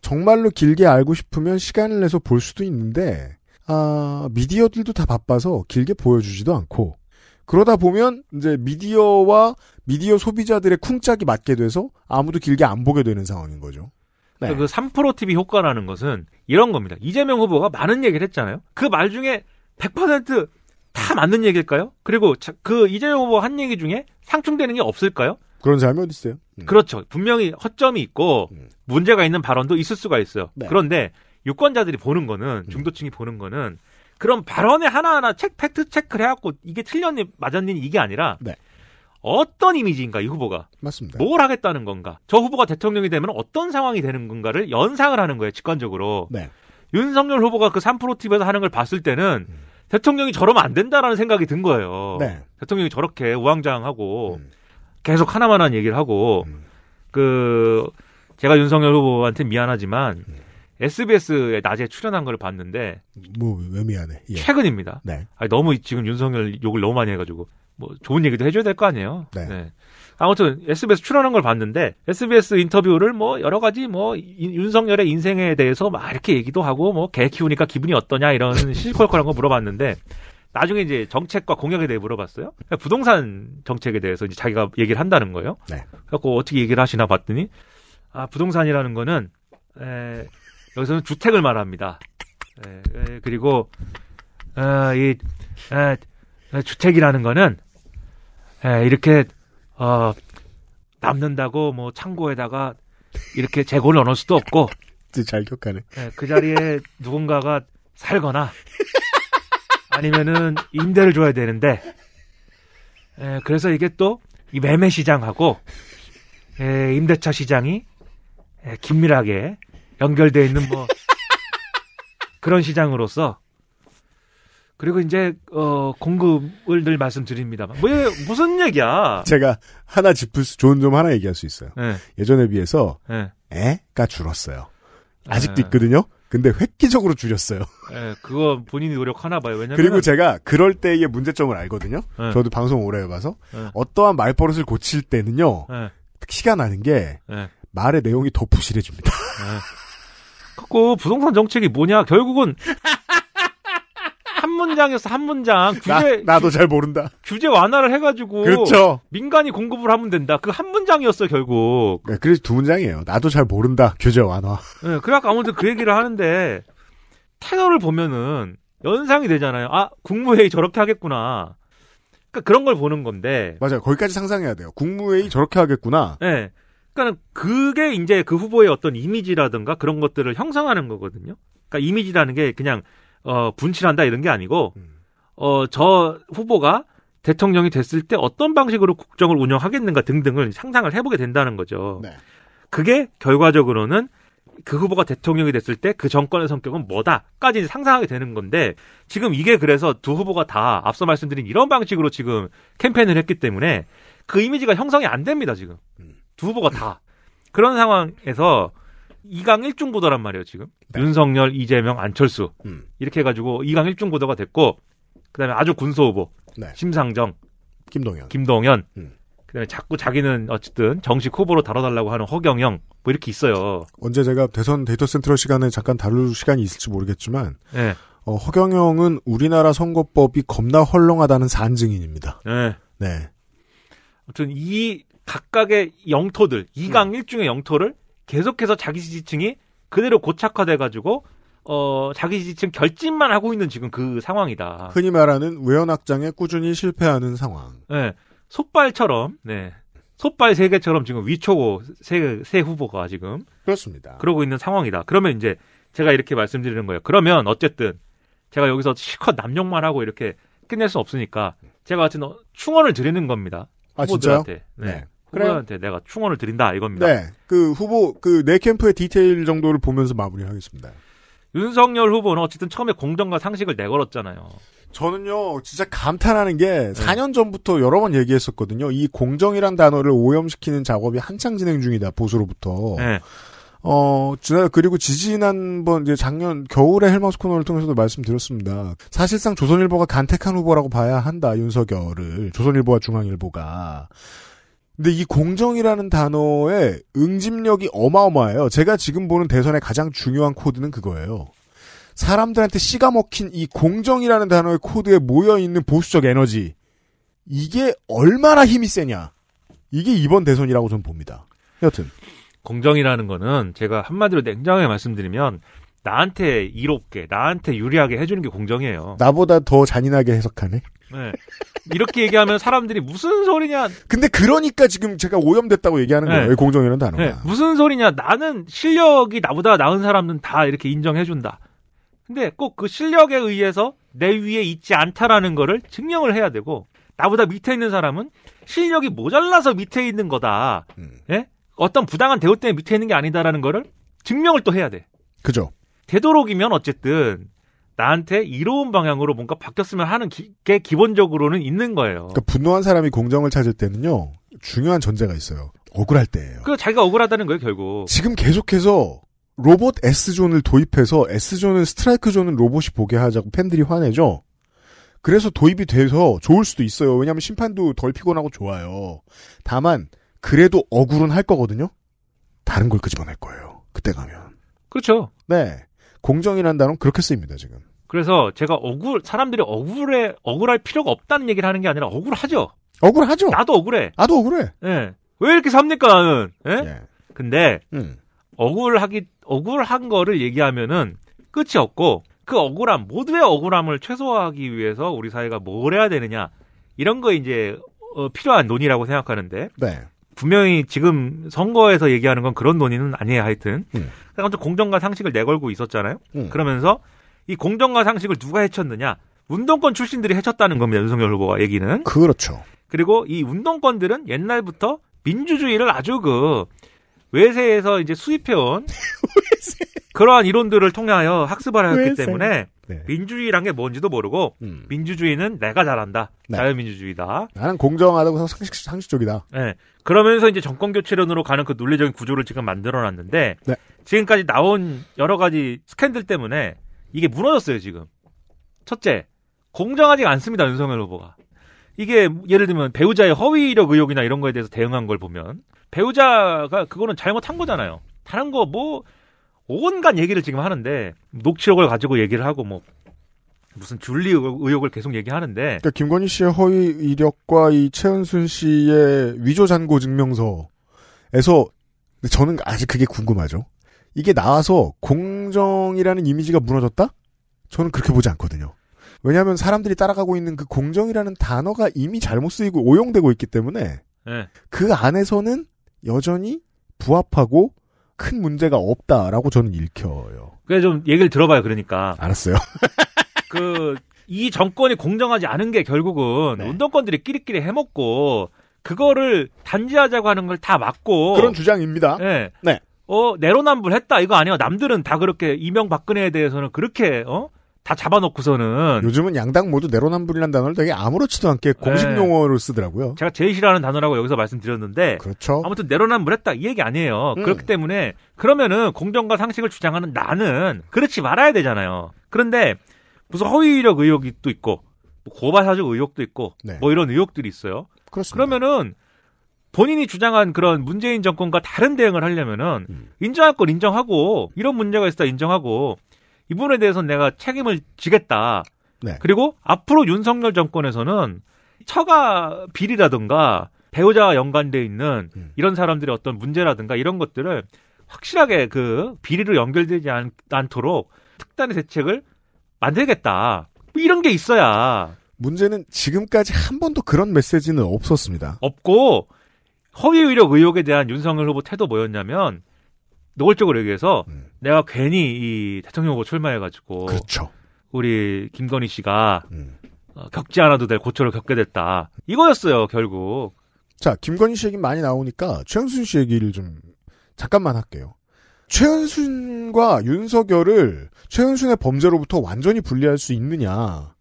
정말로 길게 알고 싶으면 시간을 내서 볼 수도 있는데 아, 미디어들도 다 바빠서 길게 보여주지도 않고 그러다 보면 이제 미디어와 미디어 소비자들의 쿵짝이 맞게 돼서 아무도 길게 안 보게 되는 상황인 거죠. 그러니까 네. 그 3프로 TV 효과라는 것은 이런 겁니다. 이재명 후보가 많은 얘기를 했잖아요. 그 말 중에 100%다 맞는 얘기일까요? 그리고 그 이재명 후보 한 얘기 중에 상충되는 게 없을까요? 그런 사람이 어디 있어요? 음. 그렇죠. 분명히 허점이 있고 음. 문제가 있는 발언도 있을 수가 있어요. 네. 그런데 유권자들이 보는 거는 음. 중도층이 보는 거는 그런 발언에 하나하나 책 팩트 체크를 해갖고 이게 틀렸니 맞았니 이게 아니라 네. 어떤 이미지인가 이 후보가 맞습니다. 뭘 하겠다는 건가? 저 후보가 대통령이 되면 어떤 상황이 되는 건가를 연상을 하는 거예요 직관적으로. 네. 윤석열 후보가 그 3프로 TV에서 하는 걸 봤을 때는 음. 대통령이 저러면 안 된다라는 생각이 든 거예요. 네. 대통령이 저렇게 우왕좌왕하고 음. 계속 하나만한 얘기를 하고 음. 그 제가 윤석열 후보한테 미안하지만 음. SBS에 낮에 출연한 걸 봤는데 뭐 왜 미안해? 예. 최근입니다. 네. 아니, 너무 지금 윤석열 욕을 너무 많이 해가지고 뭐 좋은 얘기도 해줘야 될 거 아니에요. 네. 네. 아무튼 SBS 출연한 걸 봤는데 SBS 인터뷰를 뭐 여러 가지 뭐 인, 윤석열의 인생에 대해서 막 이렇게 얘기도 하고 뭐 개 키우니까 기분이 어떠냐 이런 시시콜콜한 거 물어봤는데 나중에 이제 정책과 공약에 대해 물어봤어요. 부동산 정책에 대해서 이제 자기가 얘기를 한다는 거예요. 네. 그래갖고 어떻게 얘기를 하시나 봤더니 아 부동산이라는 거는 에, 여기서는 주택을 말합니다. 에, 에, 그리고 어, 이 에, 주택이라는 거는 에, 이렇게 어, 남는다고 뭐 창고에다가 이렇게 재고를 넣을 수도 없고. 잘기하네 에, 그 자리에 누군가가 살거나 아니면은 임대를 줘야 되는데 에, 예, 그래서 이게 또 이 매매 시장하고 에, 예, 임대차 시장이 에, 예, 긴밀하게 연결되어 있는 뭐 그런 시장으로서 그리고 이제 어 공급을 늘 말씀드립니다만 뭐 무슨 얘기야? 제가 하나 짚을 수 좋은 점 하나 얘기할 수 있어요. 네. 예전에 비해서 네. 애가 줄었어요. 아직도 네. 있거든요. 근데 획기적으로 줄였어요. 예, 그거 본인이 노력하나 봐요. 왜냐면 그리고 제가 그럴 때의 문제점을 알거든요. 예. 저도 방송 오래 해봐서 예. 어떠한 말버릇을 고칠 때는요. 예. 시간 나는 게 예. 말의 내용이 더 부실해집니다. 예. 그거 부동산 정책이 뭐냐? 결국은 한 문장에서 한 문장 규제 나, 도잘 모른다. 규제 완화를 해가지고 그렇죠. 민간이 공급을 하면 된다. 그 한 문장이었어 결국. 네, 그래서 두 문장이에요. 나도 잘 모른다. 규제 완화. 네, 그래갖고 아무튼 그 얘기를 하는데 테너를 보면은 연상이 되잖아요. 아 국무회의 저렇게 하겠구나. 그러니까 그런 걸 보는 건데. 맞아요. 거기까지 상상해야 돼요. 국무회의 저렇게 하겠구나. 네. 그러니까 그게 이제 그 후보의 어떤 이미지라든가 그런 것들을 형성하는 거거든요. 그러니까 이미지라는 게 그냥 어, 분칠한다 이런 게 아니고 음. 어, 저 후보가 대통령이 됐을 때 어떤 방식으로 국정을 운영하겠는가 등등을 상상을 해보게 된다는 거죠. 네. 그게 결과적으로는 그 후보가 대통령이 됐을 때 그 정권의 성격은 뭐다까지 상상하게 되는 건데 지금 이게 그래서 두 후보가 다 앞서 말씀드린 이런 방식으로 지금 캠페인을 했기 때문에 그 이미지가 형성이 안 됩니다 지금 음. 두 후보가 다 그런 상황에서 2강 1중 보도란 말이에요, 지금. 네. 윤석열, 이재명, 안철수. 음. 이렇게 해가지고 2강 1중 보도가 됐고, 그 다음에 아주 군소 후보. 네. 심상정. 김동현. 김동현. 음. 그 다음에 자꾸 자기는 어쨌든 정식 후보로 다뤄달라고 하는 허경영. 뭐 이렇게 있어요. 언제 제가 대선 데이터 센트럴 시간에 잠깐 다룰 시간이 있을지 모르겠지만, 네. 어, 허경영은 우리나라 선거법이 겁나 헐렁하다는 산증인입니다. 예. 네. 네. 어쨌든 이 각각의 영토들, 이강일중의 음. 영토를 계속해서 자기 지지층이 그대로 고착화돼 가지고 어, 자기 지지층 결집만 하고 있는 지금 그 상황이다. 흔히 말하는 외연 확장에 꾸준히 실패하는 상황. 네. 속발처럼 네. 속발 세계처럼 지금 위초고 세, 세 후보가 지금 그렇습니다. 그러고 있는 상황이다. 그러면 이제 제가 이렇게 말씀드리는 거예요. 그러면 어쨌든 제가 여기서 실컷 남용만 하고 이렇게 끝낼 수 없으니까 제가 같은 충원을 드리는 겁니다. 아, 진짜요? 네. 네. 후보한테 내가 충원을 드린다 이겁니다. 네. 그 후보 그네 캠프의 디테일 정도를 보면서 마무리하겠습니다. 윤석열 후보는 어쨌든 처음에 공정과 상식을 내걸었잖아요. 저는요, 진짜 감탄하는 게 4년 전부터 여러 번 얘기했었거든요. 이 공정이란 단어를 오염시키는 작업이 한창 진행 중이다, 보수로부터. 네. 어, 지난, 그리고 지지난번, 이제 작년 겨울에 헬마스 코너를 통해서도 말씀드렸습니다. 사실상 조선일보가 간택한 후보라고 봐야 한다, 윤석열을. 조선일보와 중앙일보가. 근데 이 공정이라는 단어의 응집력이 어마어마해요. 제가 지금 보는 대선의 가장 중요한 코드는 그거예요. 사람들한테 씨가 먹힌 이 공정이라는 단어의 코드에 모여있는 보수적 에너지. 이게 얼마나 힘이 세냐. 이게 이번 대선이라고 저는 봅니다. 여튼. 공정이라는 거는 제가 한마디로 냉정하게 말씀드리면 나한테 이롭게 나한테 유리하게 해주는 게 공정이에요. 나보다 더 잔인하게 해석하네. 네. 이렇게 얘기하면 사람들이 무슨 소리냐. 근데 그러니까 지금 제가 오염됐다고 얘기하는 네. 거예요. 공정이라는 단어가. 네. 무슨 소리냐. 나는 실력이 나보다 나은 사람은 다 이렇게 인정해준다. 근데 꼭 그 실력에 의해서 내 위에 있지 않다라는 거를 증명을 해야 되고 나보다 밑에 있는 사람은 실력이 모자라서 밑에 있는 거다. 음. 네? 어떤 부당한 대우 때문에 밑에 있는 게 아니다라는 거를 증명을 또 해야 돼. 그죠. 되도록이면 어쨌든 나한테 이로운 방향으로 뭔가 바뀌었으면 하는 기, 게 기본적으로는 있는 거예요. 그러니까 분노한 사람이 공정을 찾을 때는요. 중요한 전제가 있어요. 억울할 때예요. 그 자기가 억울하다는 거예요, 결국. 지금 계속해서 로봇 S존을 도입해서 S존은 스트라이크존은 로봇이 보게 하자고 팬들이 화내죠. 그래서 도입이 돼서 좋을 수도 있어요. 왜냐하면 심판도 덜 피곤하고 좋아요. 다만 그래도 억울은 할 거거든요. 다른 걸 끄집어낼 거예요. 그때 가면. 그렇죠. 네. 공정이라는 단어는 그렇게 쓰입니다, 지금. 그래서 제가 억울, 사람들이 억울해, 억울할 필요가 없다는 얘기를 하는 게 아니라 억울하죠. 억울하죠. 나도 억울해. 나도 억울해. 예. 왜 이렇게 삽니까, 나는? 예? 예. 근데, 음. 억울하기, 억울한 거를 얘기하면은 끝이 없고, 그 억울함, 모두의 억울함을 최소화하기 위해서 우리 사회가 뭘 해야 되느냐, 이런 거 이제, 어, 필요한 논의라고 생각하는데, 네. 분명히 지금 선거에서 얘기하는 건 그런 논의는 아니에요. 하여튼 음. 그러니까 아무튼 공정과 상식을 내걸고 있었잖아요. 음. 그러면서 이 공정과 상식을 누가 해쳤느냐? 운동권 출신들이 해쳤다는 겁니다. 윤석열 후보가 얘기는 그렇죠. 그리고 이 운동권들은 옛날부터 민주주의를 아주 그 외세에서 이제 수입해온 그러한 이론들을 통하여 학습을 하였기 때문에 네. 민주주의란 게 뭔지도 모르고 음. 민주주의는 내가 잘한다. 네. 자유민주주의다. 나는 공정하다고 상식, 상식적이다. 네. 그러면서 이제 정권 교체론으로 가는 그 논리적인 구조를 지금 만들어놨는데 네. 지금까지 나온 여러 가지 스캔들 때문에 이게 무너졌어요 지금. 첫째, 공정하지 않습니다 윤석열 후보가. 이게 예를 들면 배우자의 허위 이력 의혹이나 이런 거에 대해서 대응한 걸 보면 배우자가 그거는 잘못한 거잖아요. 다른 거뭐 온갖 얘기를 지금 하는데 녹취록을 가지고 얘기를 하고 뭐 무슨 줄리 의혹을 계속 얘기하는데 그러니까 김건희 씨의 허위 이력과 이 최은순 씨의 위조 잔고 증명서에서 저는 아직 그게 궁금하죠. 이게 나와서 공정이라는 이미지가 무너졌다? 저는 그렇게 보지 않거든요. 왜냐하면 사람들이 따라가고 있는 그 공정이라는 단어가 이미 잘못 쓰이고 오용되고 있기 때문에 네. 그 안에서는 여전히 부합하고 큰 문제가 없다라고 저는 읽혀요. 그래 좀 얘기를 들어봐요. 그러니까. 알았어요. 그 이 정권이 공정하지 않은 게 결국은 네. 운동권들이 끼리끼리 해먹고 그거를 단지하자고 하는 걸 다 막고 그런 주장입니다. 네. 네. 어 내로남불했다 이거 아니에 남들은 다 그렇게 이명박근혜에 대해서는 그렇게 어다 잡아놓고서는 요즘은 양당 모두 내로남불이라는 단어를 되게 아무렇지도 않게 공식 네. 용어로 쓰더라고요. 제가 제일 싫어하는 단어라고 여기서 말씀드렸는데 그렇죠. 아무튼 내로남불했다 이 얘기 아니에요. 음. 그렇기 때문에 그러면은 공정과 상식을 주장하는 나는 그렇지 말아야 되잖아요. 그런데 무슨 허위력 의혹이 또 있고 뭐 고발사적 의혹도 있고 네. 뭐 이런 의혹들이 있어요. 그렇습니다. 그러면은 본인이 주장한 그런 문재인 정권과 다른 대응을 하려면은 음. 인정할 걸 인정하고 이런 문제가 있다 인정하고 이 부분에 대해서는 내가 책임을 지겠다. 네. 그리고 앞으로 윤석열 정권에서는 처가 비리라든가 배우자와 연관돼 있는 음. 이런 사람들의 어떤 문제라든가 이런 것들을 확실하게 그 비리로 연결되지 않, 않도록 특단의 대책을 만들겠다. 뭐 이런 게 있어야. 문제는 지금까지 한 번도 그런 메시지는 없었습니다. 없고 허위 의력 의혹에 대한 윤석열 후보 태도 뭐였냐면 노골적으로 얘기해서 음. 내가 괜히 이 대통령 후보 출마해가지고 그렇죠. 우리 김건희 씨가 음. 어, 겪지 않아도 될 고초를 겪게 됐다. 이거였어요 결국. 자 김건희 씨 얘기 많이 나오니까 최현순 씨 얘기를 좀 잠깐만 할게요. 최현순과 윤석열을 최현순의 범죄로부터 완전히 분리할 수 있느냐.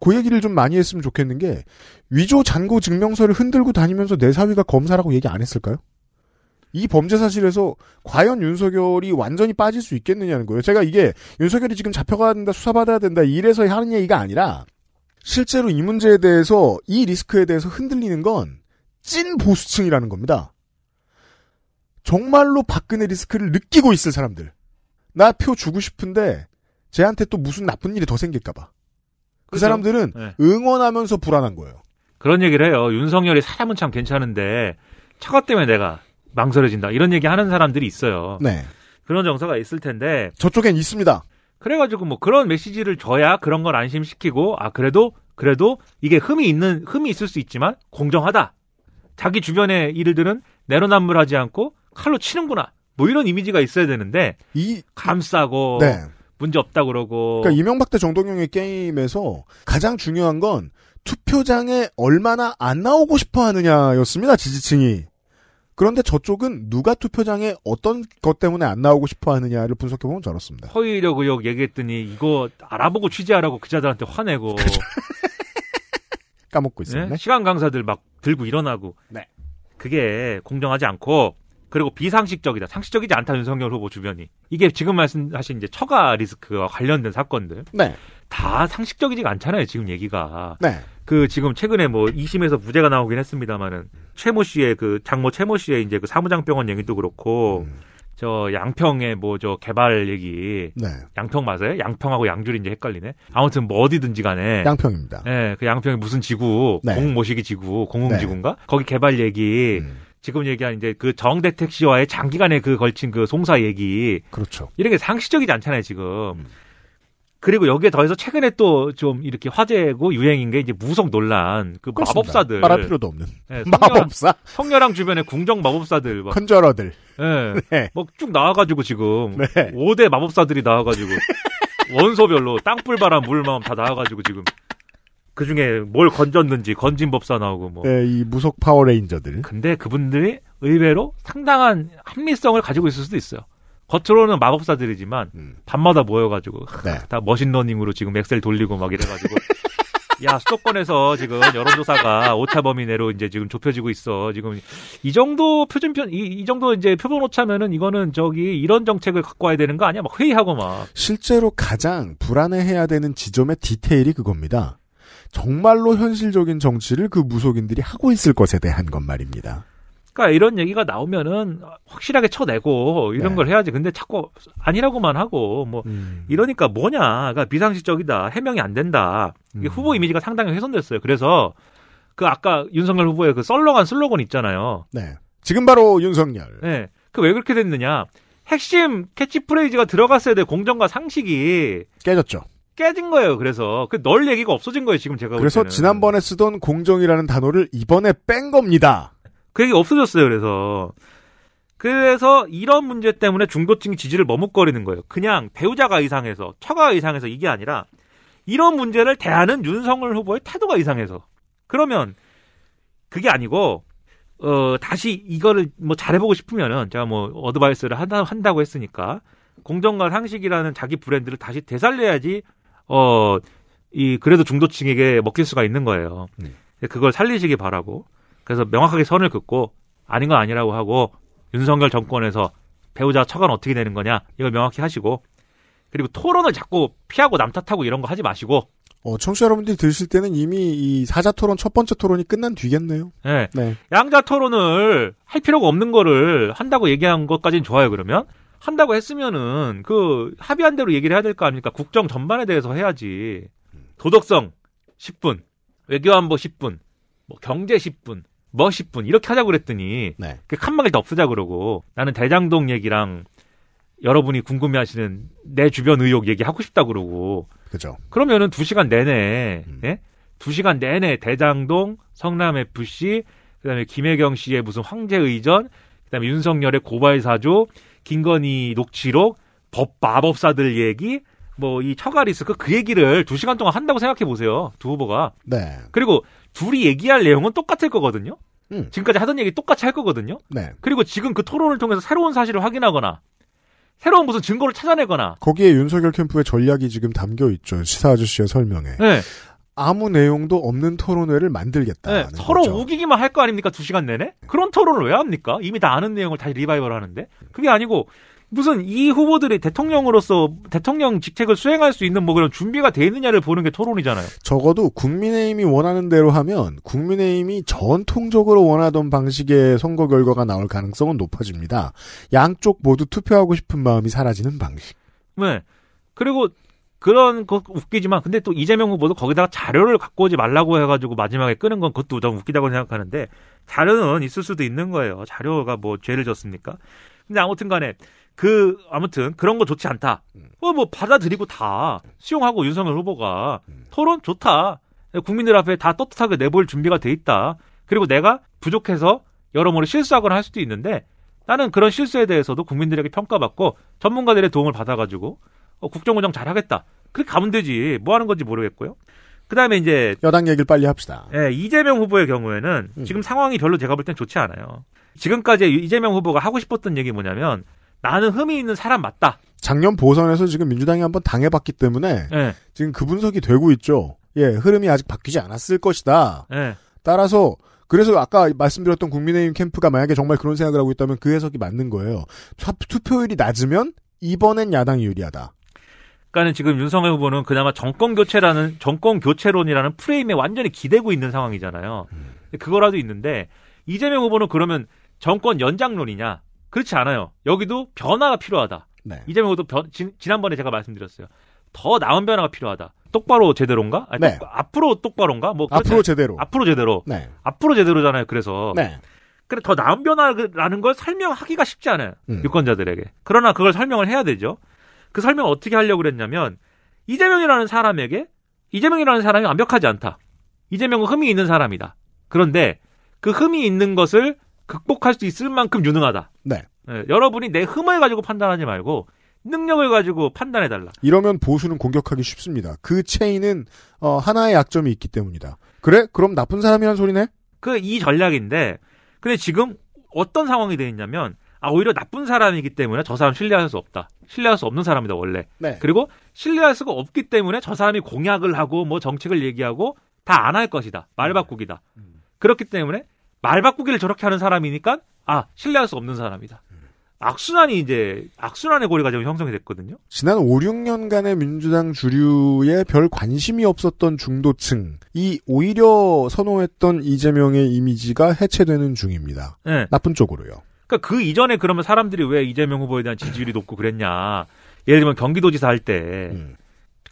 그 얘기를 좀 많이 했으면 좋겠는 게 위조 잔고 증명서를 흔들고 다니면서 내 사위가 검사라고 얘기 안 했을까요? 이 범죄 사실에서 과연 윤석열이 완전히 빠질 수 있겠느냐는 거예요. 제가 이게 윤석열이 지금 잡혀가야 된다, 수사받아야 된다, 이래서 하는 얘기가 아니라 실제로 이 문제에 대해서 이 리스크에 대해서 흔들리는 건 찐 보수층이라는 겁니다. 정말로 박근혜 리스크를 느끼고 있을 사람들. 나 표 주고 싶은데 쟤한테 또 무슨 나쁜 일이 더 생길까봐. 그그죠 사람들은 네. 응원하면서 불안한 거예요. 그런 얘기를 해요. 윤석열이 사람은 참 괜찮은데 차가 때문에 내가 망설여진다 이런 얘기 하는 사람들이 있어요. 네. 그런 정서가 있을 텐데 저쪽엔 있습니다. 그래가지고 뭐 그런 메시지를 줘야 그런 걸 안심시키고 아 그래도 그래도 이게 흠이 있는 흠이 있을 수 있지만 공정하다. 자기 주변의 일들은 내로남불하지 않고 칼로 치는구나. 뭐 이런 이미지가 있어야 되는데 이 감싸고 네. 문제 없다 그러고. 그러니까 이명박 대 정동영의 게임에서 가장 중요한 건 투표장에 얼마나 안 나오고 싶어 하느냐였습니다. 지지층이. 그런데 저쪽은 누가 투표장에 어떤 것 때문에 안 나오고 싶어 하느냐를 분석해보면 저 알았습니다. 허위 이력 의혹 얘기했더니 이거 알아보고 취재하라고 기자들한테 화내고. 까먹고 있었네. 네? 시간 강사들 막 들고 일어나고. 네. 그게 공정하지 않고 그리고 비상식적이다. 상식적이지 않다 윤석열 후보 주변이. 이게 지금 말씀하신 이제 처가 리스크와 관련된 사건들. 네. 다 상식적이지가 않잖아요. 지금 얘기가. 네. 그 지금 최근에 뭐 2심에서 무죄가 나오긴 했습니다만은 최모 씨의 그 장모 최모 씨의 이제 그 사무장병원 얘기도 그렇고 음. 저 양평의 뭐 저 개발 얘기 네. 양평 맞아요? 양평하고 양주이 이제 헷갈리네. 아무튼 뭐 어디든지 간에 양평입니다. 예, 네, 그 양평이 무슨 지구 네. 공 모시기 지구 공흥지구인가? 네. 거기 개발 얘기 음. 지금 얘기한 이제 그 정대택 씨와의 장기간에 그 걸친 그 송사 얘기. 그렇죠. 이런 게 상시적이지 않잖아요, 지금. 음. 그리고 여기에 더해서 최근에 또 좀 이렇게 화제고 유행인 게 이제 무속 논란, 그 그렇습니다. 마법사들. 말할 필요도 없는. 네, 예, 성녀, 마법사? 성녀랑 주변에 궁정 마법사들. 막. 컨저러들. 예. 네. 네. 쭉 나와가지고 지금. 네. 5대 마법사들이 나와가지고. 원소별로 땅불 바람 물마음 다 나와가지고 지금. 그 중에 뭘 건졌는지 건진 법사 나오고 뭐. 네, 이 무속 파워레인저들. 근데 그분들이 의외로 상당한 합리성을 가지고 있을 수도 있어요. 겉으로는 마법사들이지만 음. 밤마다 모여가지고 네. 다 머신러닝으로 지금 엑셀 돌리고 막 이래가지고 야 수도권에서 지금 여론조사가 오차 범위 내로 이제 지금 좁혀지고 있어 지금 이 정도 표준편 이, 이 정도 이제 표본 오차면은 이거는 저기 이런 정책을 갖고 와야 되는 거 아니야 막 회의하고 막 실제로 가장 불안해해야 되는 지점의 디테일이 그겁니다 정말로 현실적인 정치를 그 무속인들이 하고 있을 것에 대한 것 말입니다. 그러니까 이런 얘기가 나오면은 확실하게 쳐내고 이런 네. 걸 해야지. 근데 자꾸 아니라고만 하고 뭐 음. 이러니까 뭐냐. 그러니까 비상식적이다. 해명이 안 된다. 이게 음. 후보 이미지가 상당히 훼손됐어요. 그래서 그 아까 윤석열 후보의 그 썰렁한 슬로건 있잖아요. 네. 지금 바로 윤석열. 네. 그 왜 그렇게 됐느냐. 핵심 캐치프레이즈가 들어갔어야 될 공정과 상식이 깨졌죠. 깨진 거예요. 그래서 그 널 얘기가 없어진 거예요. 지금 제가 그래서 지난번에 쓰던 공정이라는 단어를 이번에 뺀 겁니다. 그 얘기 없어졌어요. 그래서 그래서 이런 문제 때문에 중도층 이 지지를 머뭇거리는 거예요. 그냥 배우자가 이상해서, 처가 이상해서 이게 아니라 이런 문제를 대하는 윤석열 후보의 태도가 이상해서. 그러면 그게 아니고 어 다시 이거를 뭐 잘해보고 싶으면은 제가 뭐 어드바이스를 한다, 한다고 했으니까 공정과 상식이라는 자기 브랜드를 다시 되살려야지 어 이 그래도 중도층에게 먹힐 수가 있는 거예요. 네. 그걸 살리시기 바라고. 그래서 명확하게 선을 긋고 아닌 건 아니라고 하고 윤석열 정권에서 배우자 처가는 어떻게 되는 거냐 이걸 명확히 하시고 그리고 토론을 자꾸 피하고 남탓하고 이런 거 하지 마시고 어, 청취자 여러분들이 들으실 때는 이미 이 사자 토론 첫 번째 토론이 끝난 뒤겠네요. 네. 네. 양자 토론을 할 필요가 없는 거를 한다고 얘기한 것까지는 좋아요, 그러면. 한다고 했으면은 그 합의한 대로 얘기를 해야 될 거 아닙니까? 국정 전반에 대해서 해야지. 도덕성 10분, 외교안보 10분, 뭐 경제 10분, 멋십 분 이렇게 하자고 그랬더니 네. 그 칸막이 다없으자 그러고 나는 대장동 얘기랑 여러분이 궁금해하시는 내 주변 의혹 얘기하고 싶다 그러고 그죠 그러면은 두 시간 내내 음. 예? 두 시간 내내 대장동 성남 FC 그다음에 김혜경 씨의 무슨 황제 의전 그다음에 윤석열의 고발 사조 김건희 녹취록 법 마법사들 얘기 뭐이 처가 리스크 그 얘기를 두 시간 동안 한다고 생각해 보세요. 두 후보가. 네. 그리고 둘이 얘기할 내용은 똑같을 거거든요. 음. 지금까지 하던 얘기 똑같이 할 거거든요. 네. 그리고 지금 그 토론을 통해서 새로운 사실을 확인하거나 새로운 무슨 증거를 찾아내거나 거기에 윤석열 캠프의 전략이 지금 담겨 있죠. 시사 아저씨의 설명에. 네. 아무 내용도 없는 토론회를 만들겠다. 네, 서로 거죠. 우기기만 할 거 아닙니까? 두 시간 내내? 그런 토론을 왜 합니까? 이미 다 아는 내용을 다시 리바이벌 하는데? 그게 아니고, 무슨 이 후보들이 대통령으로서 대통령 직책을 수행할 수 있는 뭐 그런 준비가 돼 있느냐를 보는 게 토론이잖아요. 적어도 국민의힘이 원하는 대로 하면 국민의힘이 전통적으로 원하던 방식의 선거 결과가 나올 가능성은 높아집니다. 양쪽 모두 투표하고 싶은 마음이 사라지는 방식. 네. 그리고 그런 거 웃기지만 근데 또 이재명 후보도 거기다가 자료를 갖고 오지 말라고 해가지고 마지막에 끄는 건 그것도 너무 웃기다고 생각하는데 자료는 있을 수도 있는 거예요. 자료가 뭐 죄를 졌습니까? 근데 아무튼간에 그 아무튼 그런 거 좋지 않다. 뭐, 뭐 받아들이고 다 수용하고 윤석열 후보가 토론 좋다. 국민들 앞에 다 떳떳하게 내볼 준비가 돼 있다. 그리고 내가 부족해서 여러모로 실수하거나 할 수도 있는데 나는 그런 실수에 대해서도 국민들에게 평가받고 전문가들의 도움을 받아가지고 어, 국정운영 잘하겠다. 그렇게 가면 되지. 뭐 하는 건지 모르겠고요. 그다음에 이제 여당 얘기를 빨리 합시다. 예, 이재명 후보의 경우에는 음. 지금 상황이 별로 제가 볼 땐 좋지 않아요. 지금까지 이재명 후보가 하고 싶었던 얘기 뭐냐면 나는 흠이 있는 사람 맞다. 작년 보선에서 지금 민주당이 한번 당해봤기 때문에 네. 지금 그 분석이 되고 있죠. 예, 흐름이 아직 바뀌지 않았을 것이다. 네. 따라서 그래서 아까 말씀드렸던 국민의힘 캠프가 만약에 정말 그런 생각을 하고 있다면 그 해석이 맞는 거예요. 투표율이 낮으면 이번엔 야당이 유리하다. 그러니까는 지금 윤석열 후보는 그나마 정권 교체라는 정권 교체론이라는 프레임에 완전히 기대고 있는 상황이잖아요. 음. 그거라도 있는데 이재명 후보는 그러면 정권 연장론이냐 그렇지 않아요. 여기도 변화가 필요하다. 네. 이 점에 도 지난번에 제가 말씀드렸어요. 더 나은 변화가 필요하다. 똑바로 제대로인가? 아니, 네. 똑, 앞으로 똑바로인가? 뭐 앞으로 제대로. 앞으로 제대로. 네. 앞으로 제대로잖아요. 그래서. 네. 근데 더 나은 변화라는 걸 설명하기가 쉽지 않아요. 음. 유권자들에게. 그러나 그걸 설명을 해야 되죠. 그 설명을 어떻게 하려고 그랬냐면 이재명이라는 사람에게 이재명이라는 사람이 완벽하지 않다. 이재명은 흠이 있는 사람이다. 그런데 그 흠이 있는 것을 극복할 수 있을 만큼 유능하다. 네. 네. 여러분이 내 흠을 가지고 판단하지 말고 능력을 가지고 판단해 달라. 이러면 보수는 공격하기 쉽습니다. 그 체인은 어, 하나의 약점이 있기 때문이다. 그래? 그럼 나쁜 사람이란 소리네? 그 이 전략인데 근데 지금 어떤 상황이 되어 있냐면 아 오히려 나쁜 사람이기 때문에 저 사람 신뢰할 수 없다. 신뢰할 수 없는 사람이다 원래. 네. 그리고 신뢰할 수가 없기 때문에 저 사람이 공약을 하고 뭐 정책을 얘기하고 다 안 할 것이다. 말 음. 바꾸기다. 음. 그렇기 때문에 말 바꾸기를 저렇게 하는 사람이니까 아 신뢰할 수 없는 사람이다. 악순환이 이제 악순환의 고리가 좀 형성이 됐거든요. 지난 5, 6년간의 민주당 주류에 별 관심이 없었던 중도층이 오히려 선호했던 이재명의 이미지가 해체되는 중입니다. 네. 나쁜 쪽으로요. 그러니까 그 이전에 그러면 사람들이 왜 이재명 후보에 대한 지지율이 높고 그랬냐. 예를 들면 경기도지사 할때 음.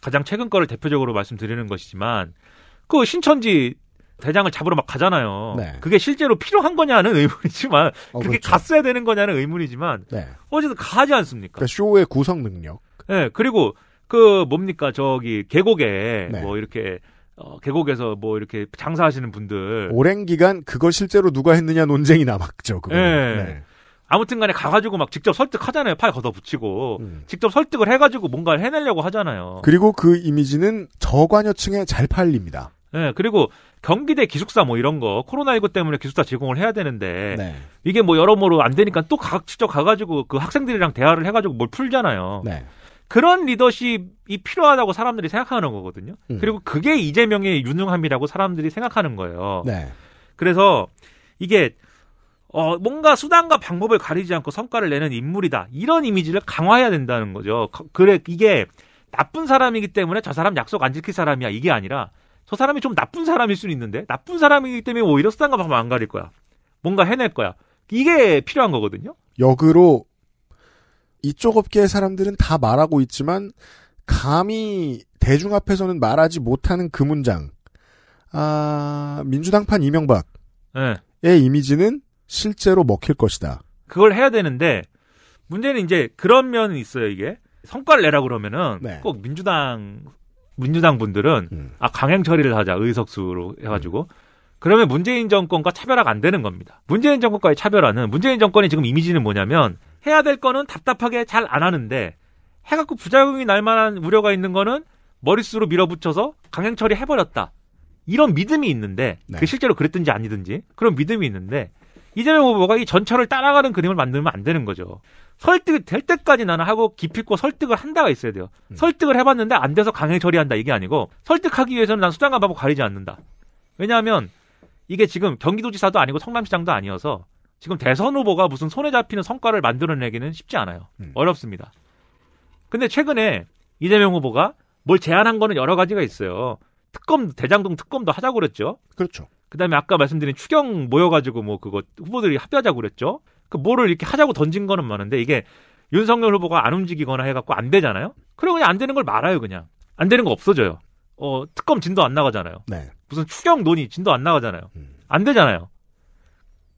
가장 최근 거를 대표적으로 말씀드리는 것이지만 그 신천지 대장을 잡으러 막 가잖아요. 네. 그게 실제로 필요한 거냐는 의문이지만 어, 그렇게 그렇죠. 갔어야 되는 거냐는 의문이지만 네. 어쨌든 가지 않습니까? 그러니까 쇼의 구성 능력. 네, 그리고 그 뭡니까 저기 계곡에 네. 뭐 이렇게 어, 계곡에서 뭐 이렇게 장사하시는 분들 오랜 기간 그걸 실제로 누가 했느냐 논쟁이 남았죠. 그 네. 네. 아무튼간에 가가지고 막 직접 설득하잖아요. 팔 걷어붙이고 음. 직접 설득을 해가지고 뭔가를 해내려고 하잖아요. 그리고 그 이미지는 저관여층에 잘 팔립니다. 네, 그리고 경기대 기숙사 뭐 이런 거 코로나19 때문에 기숙사 제공을 해야 되는데 네. 이게 뭐 여러모로 안 되니까 또 각 직접 가가지고 그 학생들이랑 대화를 해가지고 뭘 풀잖아요. 네. 그런 리더십이 필요하다고 사람들이 생각하는 거거든요. 음. 그리고 그게 이재명의 유능함이라고 사람들이 생각하는 거예요. 네. 그래서 이게 어, 뭔가 수단과 방법을 가리지 않고 성과를 내는 인물이다. 이런 이미지를 강화해야 된다는 거죠. 그래, 이게 나쁜 사람이기 때문에 저 사람 약속 안 지킬 사람이야. 이게 아니라 저 사람이 좀 나쁜 사람일 수는 있는데 나쁜 사람이기 때문에 오히려 수단과 방법 안 가릴 거야. 뭔가 해낼 거야. 이게 필요한 거거든요. 역으로 이쪽 업계의 사람들은 다 말하고 있지만 감히 대중 앞에서는 말하지 못하는 그 문장. 아, 민주당판 이명박의 네. 이미지는 실제로 먹힐 것이다. 그걸 해야 되는데 문제는 이제 그런 면이 있어요, 이게. 성과를 내라 그러면은 네. 꼭 민주당 민주당 분들은 음. 아 강행 처리를 하자 의석수로 해가지고 음. 그러면 문재인 정권과 차별화가 안 되는 겁니다. 문재인 정권과의 차별화는 문재인 정권이 지금 이미지는 뭐냐면 해야 될 거는 답답하게 잘 안 하는데 해갖고 부작용이 날 만한 우려가 있는 거는 머릿수로 밀어붙여서 강행 처리 해버렸다. 이런 믿음이 있는데 네. 그 실제로 그랬든지 아니든지 그런 믿음이 있는데 이재명 후보가 이 전철을 따라가는 그림을 만들면 안 되는 거죠. 설득이 될 때까지 나는 하고 기필고 설득을 한다가 있어야 돼요. 음. 설득을 해봤는데 안 돼서 강행 처리한다 이게 아니고 설득하기 위해서는 난 수장관 바보 가리지 않는다. 왜냐하면 이게 지금 경기도지사도 아니고 성남시장도 아니어서 지금 대선 후보가 무슨 손에 잡히는 성과를 만들어내기는 쉽지 않아요. 음. 어렵습니다. 근데 최근에 이재명 후보가 뭘 제안한 거는 여러 가지가 있어요. 특검 대장동 특검도 하자고 그랬죠. 그렇죠. 그다음에 아까 말씀드린 추경 모여가지고 뭐 그거 후보들이 합의하자고 그랬죠. 그 뭐를 이렇게 하자고 던진 거는 많은데 이게 윤석열 후보가 안 움직이거나 해갖고 안 되잖아요. 그래 그냥 안 되는 걸 말아요 그냥 안 되는 거 없어져요. 어 특검 진도 안 나가잖아요. 네. 무슨 추경 논의 진도 안 나가잖아요. 음. 안 되잖아요.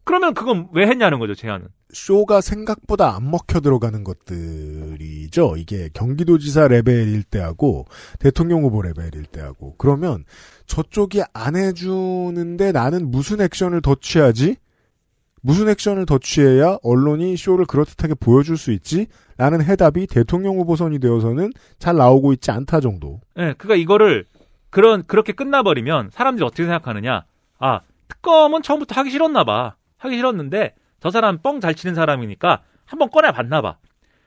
그러면 그건 왜 했냐는 거죠 제안은. 쇼가 생각보다 안 먹혀 들어가는 것들이죠. 이게 경기도지사 레벨일 때하고 대통령 후보 레벨일 때하고 그러면 저쪽이 안 해주는데 나는 무슨 액션을 더 취하지? 무슨 액션을 더 취해야 언론이 쇼를 그럴듯하게 보여줄 수 있지? 라는 해답이 대통령 후보선이 되어서는 잘 나오고 있지 않다 정도. 네, 예, 그니까 이거를 그런 그렇게 끝나버리면 사람들이 어떻게 생각하느냐? 아, 특검은 처음부터 하기 싫었나 봐. 하기 싫었는데 저 사람 뻥 잘 치는 사람이니까 한번 꺼내 봤나 봐.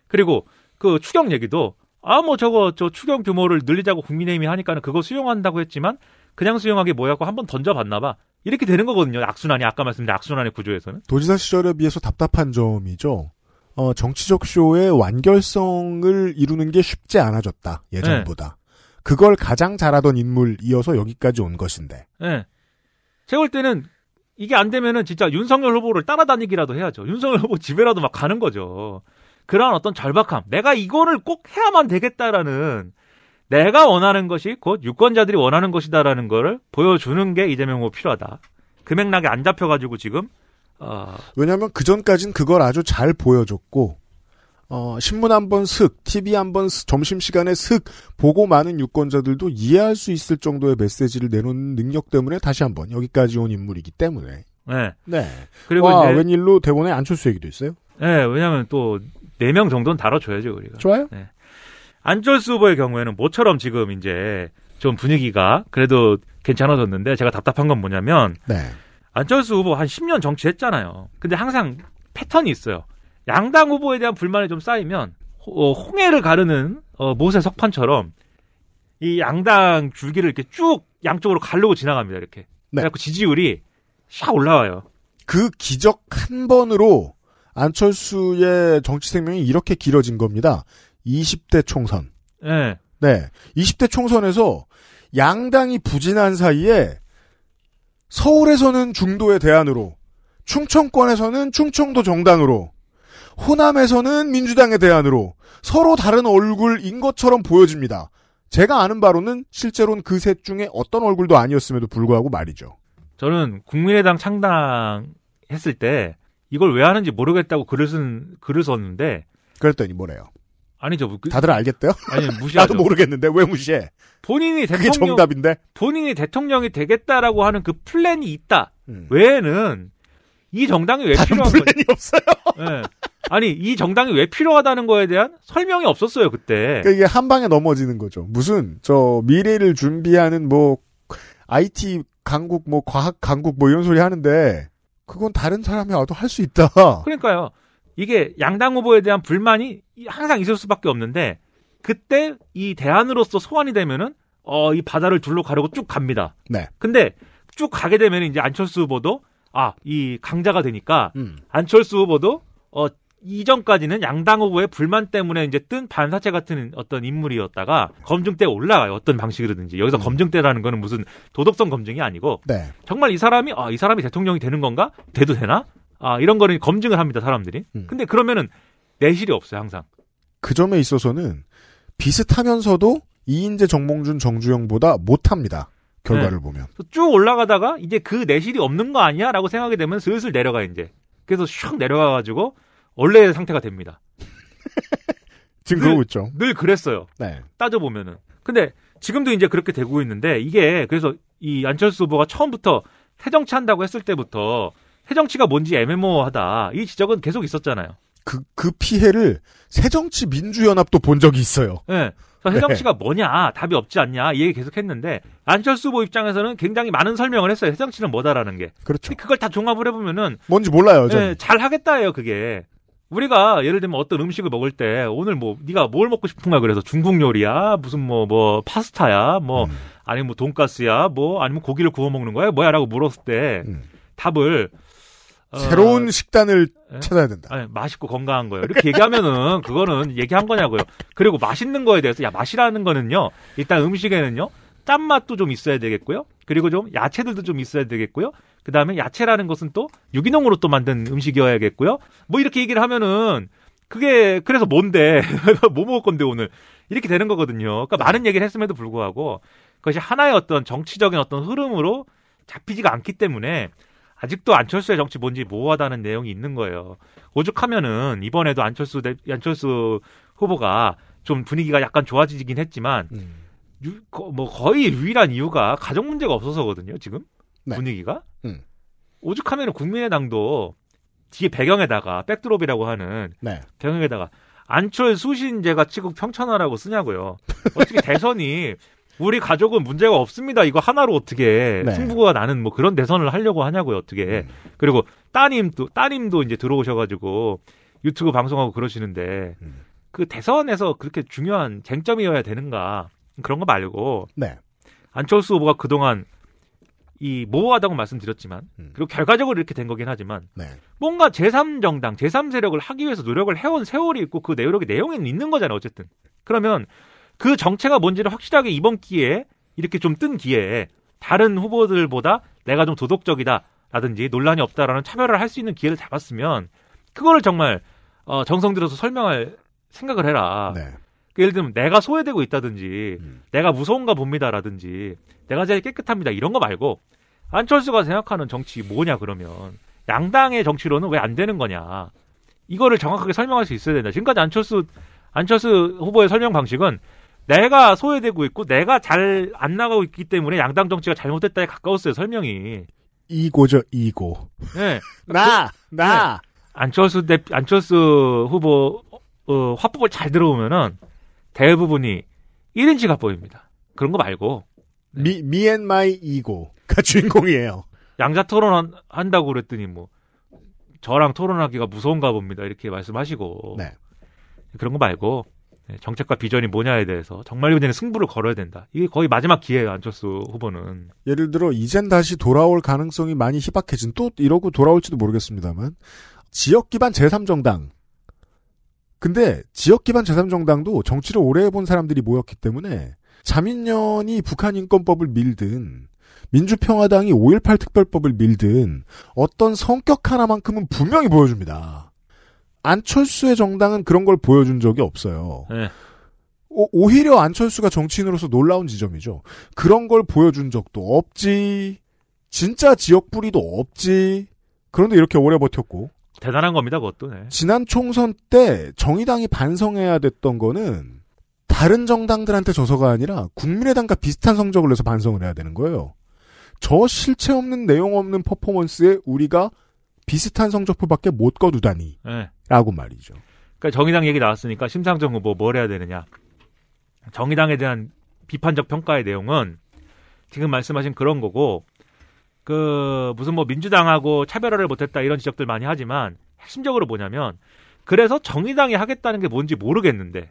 그리고 그 추경 얘기도 아 뭐 저거 저 추경 규모를 늘리자고 국민의힘이 하니까는 그거 수용한다고 했지만 그냥 수용하기 뭐였고 한번 던져봤나 봐. 이렇게 되는 거거든요. 악순환이 아까 말씀드린 악순환의 구조에서는. 도지사 시절에 비해서 답답한 점이죠. 어, 정치적 쇼의 완결성을 이루는 게 쉽지 않아졌다. 예전보다. 네. 그걸 가장 잘하던 인물이어서 여기까지 온 것인데. 네. 제가 볼 때는 이게 안 되면은 진짜 윤석열 후보를 따라다니기라도 해야죠. 윤석열 후보 집에라도 막 가는 거죠. 그러한 어떤 절박함. 내가 이거를 꼭 해야만 되겠다라는 내가 원하는 것이 곧 유권자들이 원하는 것이다라는 거를 보여주는 게 이재명 후보 필요하다. 금액락에 안 잡혀가지고 지금 어... 왜냐면그 전까진 그걸 아주 잘 보여줬고 어, 신문 한 번 슥, TV 한번 점심시간에 슥 보고 많은 유권자들도 이해할 수 있을 정도의 메시지를 내놓는 능력 때문에 다시 한번 여기까지 온 인물이기 때문에. 네. 네. 그리고 와, 이제, 웬일로 대본에 안철수 얘기도 있어요? 네, 왜냐면 또, 4명 정도는 다뤄줘야죠, 우리가. 좋아요? 네. 안철수 후보의 경우에는 모처럼 지금 이제 좀 분위기가 그래도 괜찮아졌는데 제가 답답한 건 뭐냐면 네. 안철수 후보 한 10년 정치했잖아요. 근데 항상 패턴이 있어요. 양당 후보에 대한 불만이 좀 쌓이면 어, 홍해를 가르는 어, 모세 석판처럼 이 양당 줄기를 이렇게 쭉 양쪽으로 갈르고 지나갑니다. 이렇게. 네. 그래갖고 지지율이 샥 올라와요. 그 기적 한 번으로 안철수의 정치 생명이 이렇게 길어진 겁니다. 20대 총선. 예. 네. 네. 20대 총선에서 양당이 부진한 사이에 서울에서는 중도의 대안으로, 충청권에서는 충청도 정당으로, 호남에서는 민주당의 대안으로 서로 다른 얼굴인 것처럼 보여집니다. 제가 아는 바로는 실제로는 그 셋 중에 어떤 얼굴도 아니었음에도 불구하고 말이죠. 저는 국민의당 창당했을 때 이걸 왜 하는지 모르겠다고 글을 쓴 글을 썼는데 그랬더니 뭐래요? 아니죠. 그, 다들 알겠대요? 아니, 무시하 나도 모르겠는데 왜 무시해? 본인이 대통령 그게 정답인데. 본인이 대통령이 되겠다라고 하는 그 플랜이 있다. 음. 외에는 이 정당이 왜 필요한 플랜이 거 없어요. 네. 아니 이 정당이 왜 필요하다는 거에 대한 설명이 없었어요 그때. 그러니까 이게 한 방에 넘어지는 거죠. 무슨 저 미래를 준비하는 뭐 IT 강국 뭐 과학 강국 뭐 이런 소리 하는데 그건 다른 사람이 와도 할 수 있다. 그러니까요. 이게 양당 후보에 대한 불만이 항상 있을 수밖에 없는데 그때 이 대안으로서 소환이 되면은 어 이 바다를 둘러 가려고 쭉 갑니다. 네. 근데 쭉 가게 되면 이제 안철수 후보도 아 이 강자가 되니까 음. 안철수 후보도 어 이전까지는 양당 후보의 불만 때문에 이제 뜬 반사체 같은 어떤 인물이었다가 검증대 올라가요 어떤 방식이라든지 여기서 음. 검증대라는 거는 무슨 도덕성 검증이 아니고 네. 정말 이 사람이 아, 이 사람이 대통령이 되는 건가 돼도 되나 아, 이런 거를 검증을 합니다, 사람들이. 음. 근데 그러면은 내실이 없어요, 항상. 그 점에 있어서는 비슷하면서도 이인재 정몽준 정주영보다 못합니다. 결과를 네. 보면. 쭉 올라가다가 이제 그 내실이 없는 거 아니야? 라고 생각이 되면 슬슬 내려가, 이제. 그래서 슉 내려가가지고 원래 상태가 됩니다. 지금 늘, 그러고 있죠. 늘 그랬어요. 네. 따져보면은. 근데 지금도 이제 그렇게 되고 있는데 이게 그래서 이 안철수 후보가 처음부터 태정치 한다고 했을 때부터 새정치가 뭔지 애매모호하다. 이 지적은 계속 있었잖아요. 그, 그 피해를 새정치 민주연합도 본 적이 있어요. 예. 네. 그정치가 네. 뭐냐, 답이 없지 않냐, 이 얘기 계속 했는데, 안철수 후보 입장에서는 굉장히 많은 설명을 했어요. 새정치는 뭐다라는 게. 그렇죠. 그걸 다 종합을 해보면은. 뭔지 몰라요, 네, 잘 하겠다예요, 그게. 우리가 예를 들면 어떤 음식을 먹을 때 오늘 뭐 네가 뭘 먹고 싶은가 그래서 중국 요리야 무슨 뭐뭐 뭐 파스타야 뭐 음. 아니면 뭐 돈가스야 뭐 아니면 고기를 구워 먹는 거야 뭐야라고 물었을 때 음. 답을 새로운 어... 식단을 에? 예? 찾아야 된다. 아니, 맛있고 건강한 거예요. 이렇게 얘기하면은 그거는 얘기한 거냐고요. 그리고 맛있는 거에 대해서 야 맛이라는 거는요. 일단 음식에는요. 짠맛도 좀 있어야 되겠고요. 그리고 좀 야채들도 좀 있어야 되겠고요. 그 다음에 야채라는 것은 또 유기농으로 또 만든 음식이어야겠고요. 뭐 이렇게 얘기를 하면은 그게 그래서 뭔데 뭐 먹을 건데 오늘 이렇게 되는 거거든요. 그러니까 네. 많은 얘기를 했음에도 불구하고 그것이 하나의 어떤 정치적인 어떤 흐름으로 잡히지가 않기 때문에 아직도 안철수의 정치 뭔지 모호하다는 내용이 있는 거예요. 오죽하면은 이번에도 안철수 대, 안철수 후보가 좀 분위기가 약간 좋아지긴 했지만 음. 유, 거, 뭐 거의 유일한 이유가 가정 문제가 없어서거든요. 지금 네. 분위기가 음. 오죽하면은 국민의당도 뒤에 배경에다가 백드롭이라고 하는 네. 배경에다가 안철수 신제가 치국 평천하라고 쓰냐고요. 어떻게 대선이 우리 가족은 문제가 없습니다. 이거 하나로 어떻게 네. 승부가 나는 뭐 그런 대선을 하려고 하냐고요. 어떻게. 음. 그리고 따님도 따님도 이제 들어오셔 가지고 유튜브 방송하고 그러시는데 음. 그 대선에서 그렇게 중요한 쟁점이어야 되는가 그런 거 말고 네. 안철수 후보가 그동안 이 모호하다고 말씀드렸지만 음. 그리고 결과적으로 이렇게 된 거긴 하지만 네. 뭔가 제3정당, 제3세력을 하기 위해서 노력을 해온 세월이 있고 그 내력의 내용이 있는 거잖아요, 어쨌든. 그러면 그 정체가 뭔지를 확실하게 이번 기회에 이렇게 좀 뜬 기회에 다른 후보들보다 내가 좀 도덕적이다라든지 논란이 없다라는 차별을 할 수 있는 기회를 잡았으면 그거를 정말 어, 정성 들여서 설명할 생각을 해라. 네. 그 예를 들면 내가 소외되고 있다든지 음. 내가 무서운가 봅니다라든지 내가 제일 깨끗합니다 이런 거 말고 안철수가 생각하는 정치 뭐냐 그러면 양당의 정치로는 왜 안 되는 거냐 이거를 정확하게 설명할 수 있어야 된다. 지금까지 안철수 안철수 후보의 설명 방식은 내가 소외되고 있고 내가 잘 안 나가고 있기 때문에 양당 정치가 잘못됐다에 가까웠어요 설명이. 이고죠 이고. 네. 나 나. 네. 안철수 대 안철수 후보 어, 화법을 잘들어오면은 대부분이 1인치 가보입니다 그런 거 말고 네. 미, me and m 가 주인공이에요. 양자 토론 한다고 그랬더니 뭐 저랑 토론하기가 무서운가 봅니다. 이렇게 말씀하시고 네. 그런 거 말고 예, 정책과 비전이 뭐냐에 대해서 정말 이번에는 승부를 걸어야 된다. 이게 거의 마지막 기회예요, 안철수 후보는. 예를 들어 이젠 다시 돌아올 가능성이 많이 희박해진 또 이러고 돌아올지도 모르겠습니다만 지역 기반 제3정당. 근데 지역 기반 제3정당도 정치를 오래 해본 사람들이 모였기 때문에 자민련이 북한 인권법을 밀든 민주평화당이 5.18 특별법을 밀든 어떤 성격 하나만큼은 분명히 보여줍니다. 안철수의 정당은 그런 걸 보여준 적이 없어요. 네. 오, 히려 안철수가 정치인으로서 놀라운 지점이죠. 그런 걸 보여준 적도 없지. 진짜 지역 뿌리도 없지. 그런데 이렇게 오래 버텼고. 대단한 겁니다, 그것도. 네. 지난 총선 때 정의당이 반성해야 됐던 거는 다른 정당들한테 져서가 아니라 국민의당과 비슷한 성적을 내서 반성을 해야 되는 거예요. 저 실체 없는 내용 없는 퍼포먼스에 우리가 비슷한 성적표밖에 못 거두다니. 네. 라고 말이죠. 그러니까 정의당 얘기 나왔으니까 심상정 후보 뭘 해야 되느냐. 정의당에 대한 비판적 평가의 내용은 지금 말씀하신 그런 거고 그 무슨 뭐 민주당하고 차별화를 못했다 이런 지적들 많이 하지만 핵심적으로 뭐냐면 그래서 정의당이 하겠다는 게 뭔지 모르겠는데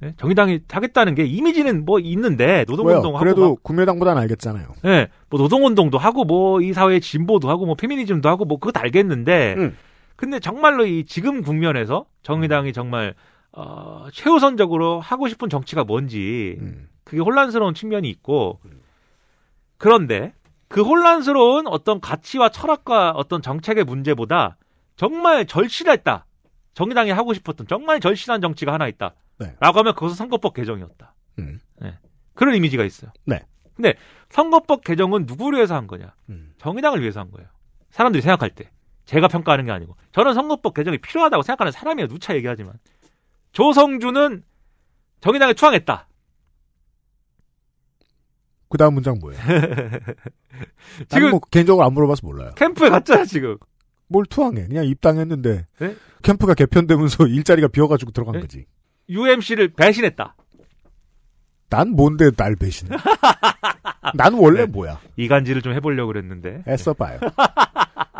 네? 정의당이 하겠다는 게 이미지는 뭐 있는데 노동운동 하고 그래도 국민당보다는 알겠잖아요. 네, 뭐 노동운동도 하고 뭐 이 사회 의 진보도 하고 뭐 페미니즘도 하고 뭐 그거 알겠는데 음. 근데 정말로 이 지금 국면에서 정의당이 음. 정말 어, 최우선적으로 하고 싶은 정치가 뭔지 음. 그게 혼란스러운 측면이 있고 음. 그런데 그 혼란스러운 어떤 가치와 철학과 어떤 정책의 문제보다 정말 절실했다. 정의당이 하고 싶었던 정말 절실한 정치가 하나 있다. 네. 라고 하면 그것은 선거법 개정이었다. 음. 네. 그런 이미지가 있어요. 네. 근데 선거법 개정은 누구를 위해서 한 거냐? 음. 정의당을 위해서 한 거예요. 사람들이 생각할 때. 제가 평가하는 게 아니고 저는 선거법 개정이 필요하다고 생각하는 사람이에요. 누차 얘기하지만 조성주는 정의당에 투항했다. 그 다음 문장 뭐예요? 지금 뭐 개인적으로 안 물어봐서 몰라요. 캠프에 갔잖아 지금. 뭘 투항해? 그냥 입당했는데 네? 캠프가 개편되면서 일자리가 비어가지고 들어간 네? 거지. UMC를 배신했다. 난 뭔데 날 배신해? 난 원래 네. 뭐야? 이간질을 좀 해보려고 그랬는데. 애써봐요.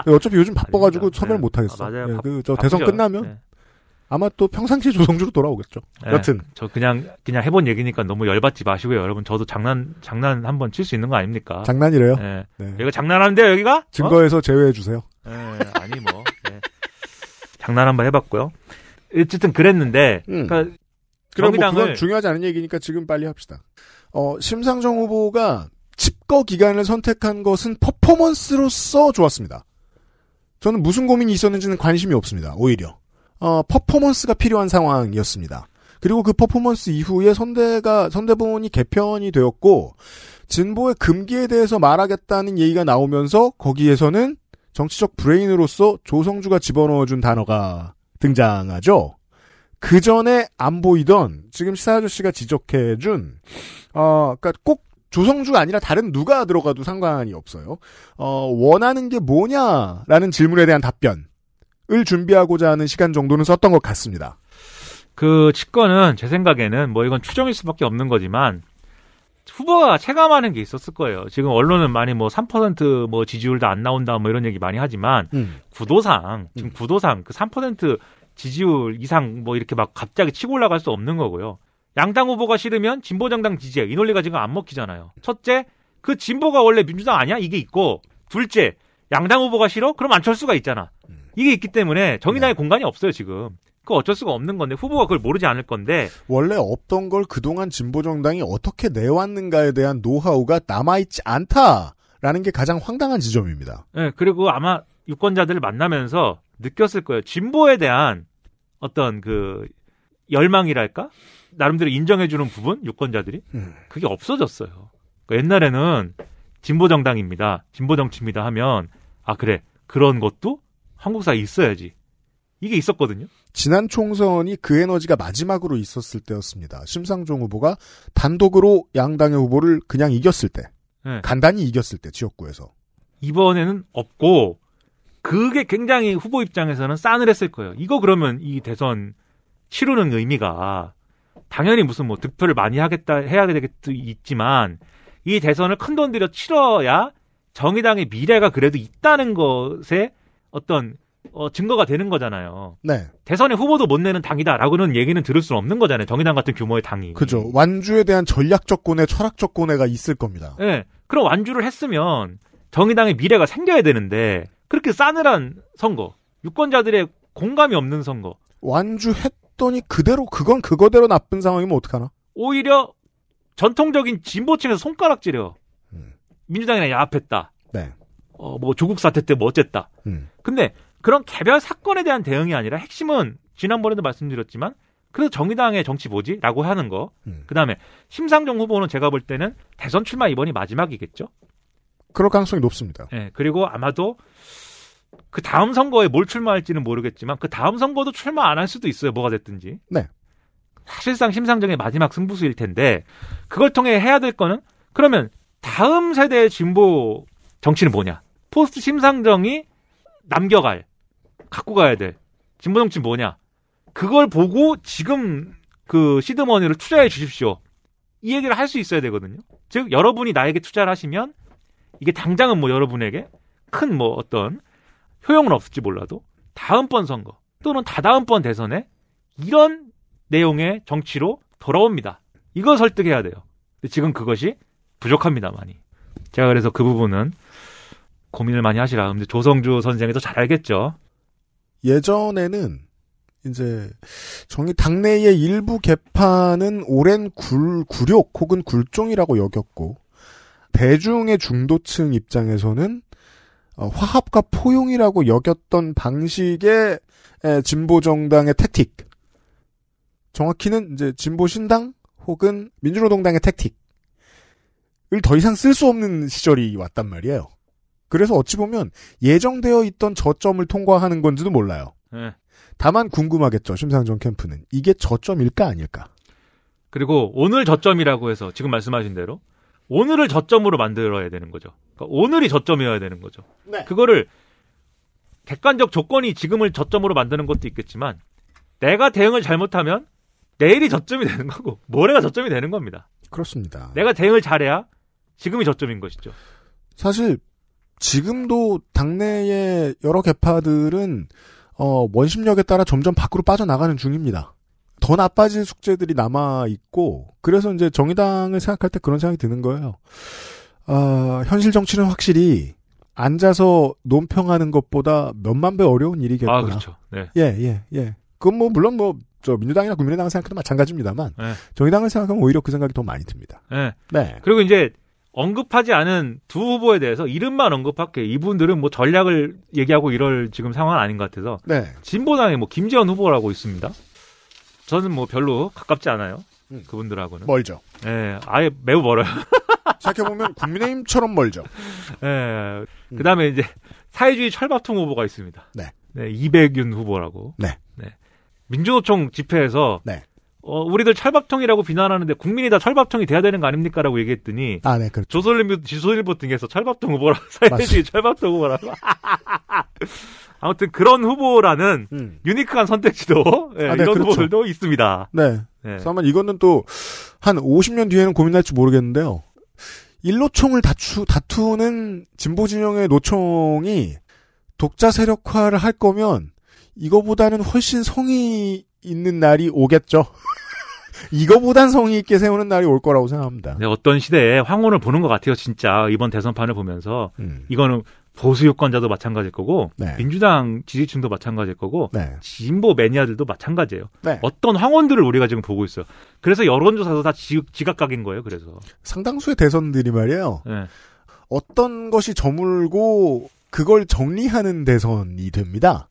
어차피 요즘 바빠가지고 아닙 섭외를 네. 못하겠어. 아, 맞아요. 네, 그저 대선 끝나면 네. 아마 또 평상시 조성주로 돌아오겠죠. 네. 여튼 저 그냥 그냥 해본 얘기니까 너무 열받지 마시고요, 여러분. 저도 장난 장난 한번 칠 수 있는 거 아닙니까? 장난이래요. 네. 이거 네. 장난하는데 여기가 어? 증거에서 어? 제외해 주세요. 네, 아니 뭐 장난 한번 해봤고요. 어쨌든 그랬는데 음. 그러니까 그럼 뭐 그건 중요하지 않은 얘기니까 지금 빨리 합시다. 어, 심상정 후보가 집거 기간을 선택한 것은 퍼포먼스로서 좋았습니다. 저는 무슨 고민이 있었는지는 관심이 없습니다. 오히려 어, 퍼포먼스가 필요한 상황이었습니다. 그리고 그 퍼포먼스 이후에 선대가 선대본이 개편이 되었고 진보의 금기에 대해서 말하겠다는 얘기가 나오면서 거기에서는 정치적 브레인으로서 조성주가 집어넣어준 단어가 등장하죠. 그 전에 안 보이던 지금 시사 아저씨가 지적해준 어, 그러니까 꼭 조성주가 아니라 다른 누가 들어가도 상관이 없어요. 어, 원하는 게 뭐냐라는 질문에 대한 답변을 준비하고자 하는 시간 정도는 썼던 것 같습니다. 그 직권은 제 생각에는 뭐 이건 추정일 수밖에 없는 거지만 후보가 체감하는 게 있었을 거예요. 지금 언론은 많이 뭐 3%뭐 지지율도 안 나온다 뭐 이런 얘기 많이 하지만 음. 구도상 지금 음. 구도상 그 3% 지지율 이상 뭐 이렇게 막 갑자기 치고 올라갈 수 없는 거고요. 양당 후보가 싫으면 진보 정당 지지해. 이 논리가 지금 안 먹히잖아요. 첫째, 그 진보가 원래 민주당 아니야? 이게 있고 둘째, 양당 후보가 싫어? 그럼 안철수가 있잖아. 이게 있기 때문에 정의당의 네. 공간이 없어요, 지금. 그 어쩔 수가 없는 건데 후보가 그걸 모르지 않을 건데 원래 없던 걸 그동안 진보 정당이 어떻게 내왔는가에 대한 노하우가 남아 있지 않다라는 게 가장 황당한 지점입니다. 네, 그리고 아마 유권자들을 만나면서 느꼈을 거예요. 진보에 대한 어떤 그 열망이랄까? 나름대로 인정해주는 부분 유권자들이 음. 그게 없어졌어요. 그러니까 옛날에는 진보 정당입니다, 진보 정치입니다 하면 아 그래 그런 것도 한국사에 있어야지 이게 있었거든요. 지난 총선이 그 에너지가 마지막으로 있었을 때였습니다. 심상정 후보가 단독으로 양당의 후보를 그냥 이겼을 때, 네. 간단히 이겼을 때 지역구에서 이번에는 없고 그게 굉장히 후보 입장에서는 싸늘했을 거예요. 이거 그러면 이 대선 치르는 의미가 당연히 무슨 뭐 득표를 많이 하겠다 해야 되겠지만 이 대선을 큰 돈 들여 치러야 정의당의 미래가 그래도 있다는 것에 어떤 어, 증거가 되는 거잖아요. 네. 대선에 후보도 못 내는 당이다라고는 얘기는 들을 수는 없는 거잖아요. 정의당 같은 규모의 당이. 그죠. 완주에 대한 전략적 고뇌, 철학적 고뇌가 있을 겁니다. 네. 그럼 완주를 했으면 정의당의 미래가 생겨야 되는데 그렇게 싸늘한 선거, 유권자들의 공감이 없는 선거. 완주했 했더니 그대로 그건 그거대로 나쁜 상황이면 어떡하나? 오히려 전통적인 진보층에서 손가락질해요. 음. 민주당이나 야합했다. 네. 어, 뭐 조국 사태 때 뭐 어쨌다. 음. 근데 그런 개별 사건에 대한 대응이 아니라 핵심은 지난번에도 말씀드렸지만 그래서 정의당의 정치 보지 라고 하는 거. 음. 그 다음에 심상정 후보는 제가 볼 때는 대선 출마 이번이 마지막이겠죠? 그럴 가능성이 높습니다. 예, 네, 그리고 아마도 그 다음 선거에 뭘 출마할지는 모르겠지만 그 다음 선거도 출마 안 할 수도 있어요. 뭐가 됐든지. 네. 사실상 심상정의 마지막 승부수일 텐데 그걸 통해 해야 될 거는 그러면 다음 세대의 진보 정치는 뭐냐? 포스트 심상정이 남겨갈 갖고 가야 될 진보 정치 뭐냐? 그걸 보고 지금 그 시드머니를 투자해 주십시오. 이 얘기를 할 수 있어야 되거든요. 즉 여러분이 나에게 투자를 하시면 이게 당장은 뭐 여러분에게 큰 뭐 어떤 효용은 없을지 몰라도 다음번 선거 또는 다다음번 대선에 이런 내용의 정치로 돌아옵니다. 이걸 설득해야 돼요. 지금 그것이 부족합니다, 많이. 제가 그래서 그 부분은 고민을 많이 하시라. 근데 조성주 선생님도잘 알겠죠. 예전에는 이제 정의 당내의 일부 개파는 오랜 굴 굴욕 혹은 굴종이라고 여겼고 대중의 중도층 입장에서는 어, 화합과 포용이라고 여겼던 방식의 진보 정당의 택틱. 정확히는 이제 진보 신당 혹은 민주노동당의 택틱을 더 이상 쓸 수 없는 시절이 왔단 말이에요. 그래서 어찌 보면 예정되어 있던 저점을 통과하는 건지도 몰라요. 네. 다만 궁금하겠죠. 심상정 캠프는 이게 저점일까 아닐까. 그리고 오늘 저점이라고 해서 지금 말씀하신 대로 오늘을 저점으로 만들어야 되는 거죠. 그러니까 오늘이 저점이어야 되는 거죠. 네. 그거를 객관적 조건이 지금을 저점으로 만드는 것도 있겠지만 내가 대응을 잘못하면 내일이 저점이 되는 거고 모레가 저점이 되는 겁니다. 그렇습니다. 내가 대응을 잘해야 지금이 저점인 것이죠. 사실 지금도 당내의 여러 개파들은 어, 원심력에 따라 점점 밖으로 빠져나가는 중입니다. 더나빠진 숙제들이 남아 있고 그래서 이제 정의당을 생각할 때 그런 생각이 드는 거예요. 아, 현실 정치는 확실히 앉아서 논평하는 것보다 몇만 배 어려운 일이겠구나. 아, 그렇죠. 네. 예, 예, 예. 그건 뭐 물론 뭐 저 민주당이나 국민의당을 생각해도 마찬가지입니다만 네. 정의당을 생각하면 오히려 그 생각이 더 많이 듭니다. 네. 네. 그리고 이제 언급하지 않은 두 후보에 대해서 이름만 언급할게. 이분들은 뭐 전략을 얘기하고 이럴 지금 상황 은 아닌 것 같아서. 네. 진보당의 뭐 김재현 후보라고 있습니다. 저는 뭐 별로 가깝지 않아요. 음. 그분들하고는. 멀죠. 예, 아예 매우 멀어요. 생각해보면 국민의힘처럼 멀죠. 예. 그 다음에 이제 사회주의 철밥통 후보가 있습니다. 네. 네, 이백윤 후보라고. 네. 네. 민주노총 집회에서 네. 어, 우리들 철밥통이라고 비난하는데 국민이 다 철밥통이 돼야 되는 거 아닙니까라고 얘기했더니 아, 네, 그렇죠. 조선일보, 지소일보 등에서 철밥통 후보라 고 사회주의 맞습니다. 철밥통 후보라 고 아무튼 그런 후보라는 음. 유니크한 선택지도 네, 아, 네, 이런 그렇죠. 후보들도 있습니다. 네. 다만 예. 이거는 또 한 50년 뒤에는 고민할지 모르겠는데요. 일노총을 다투, 다투는 진보 진영의 노총이 독자 세력화를 할 거면 이거보다는 훨씬 성의 있는 날이 오겠죠. 이거보단 성의 있게 세우는 날이 올 거라고 생각합니다. 네, 어떤 시대에 황혼을 보는 것 같아요, 진짜. 이번 대선판을 보면서. 음. 이거는 보수 유권자도 마찬가지일 거고 네. 민주당 지지층도 마찬가지일 거고 네. 진보 매니아들도 마찬가지예요. 네. 어떤 황혼들을 우리가 지금 보고 있어요. 그래서 여론조사도 다 지, 각각인 거예요. 그래서 상당수의 대선들이 말이에요. 네. 어떤 것이 저물고 그걸 정리하는 대선이 됩니다.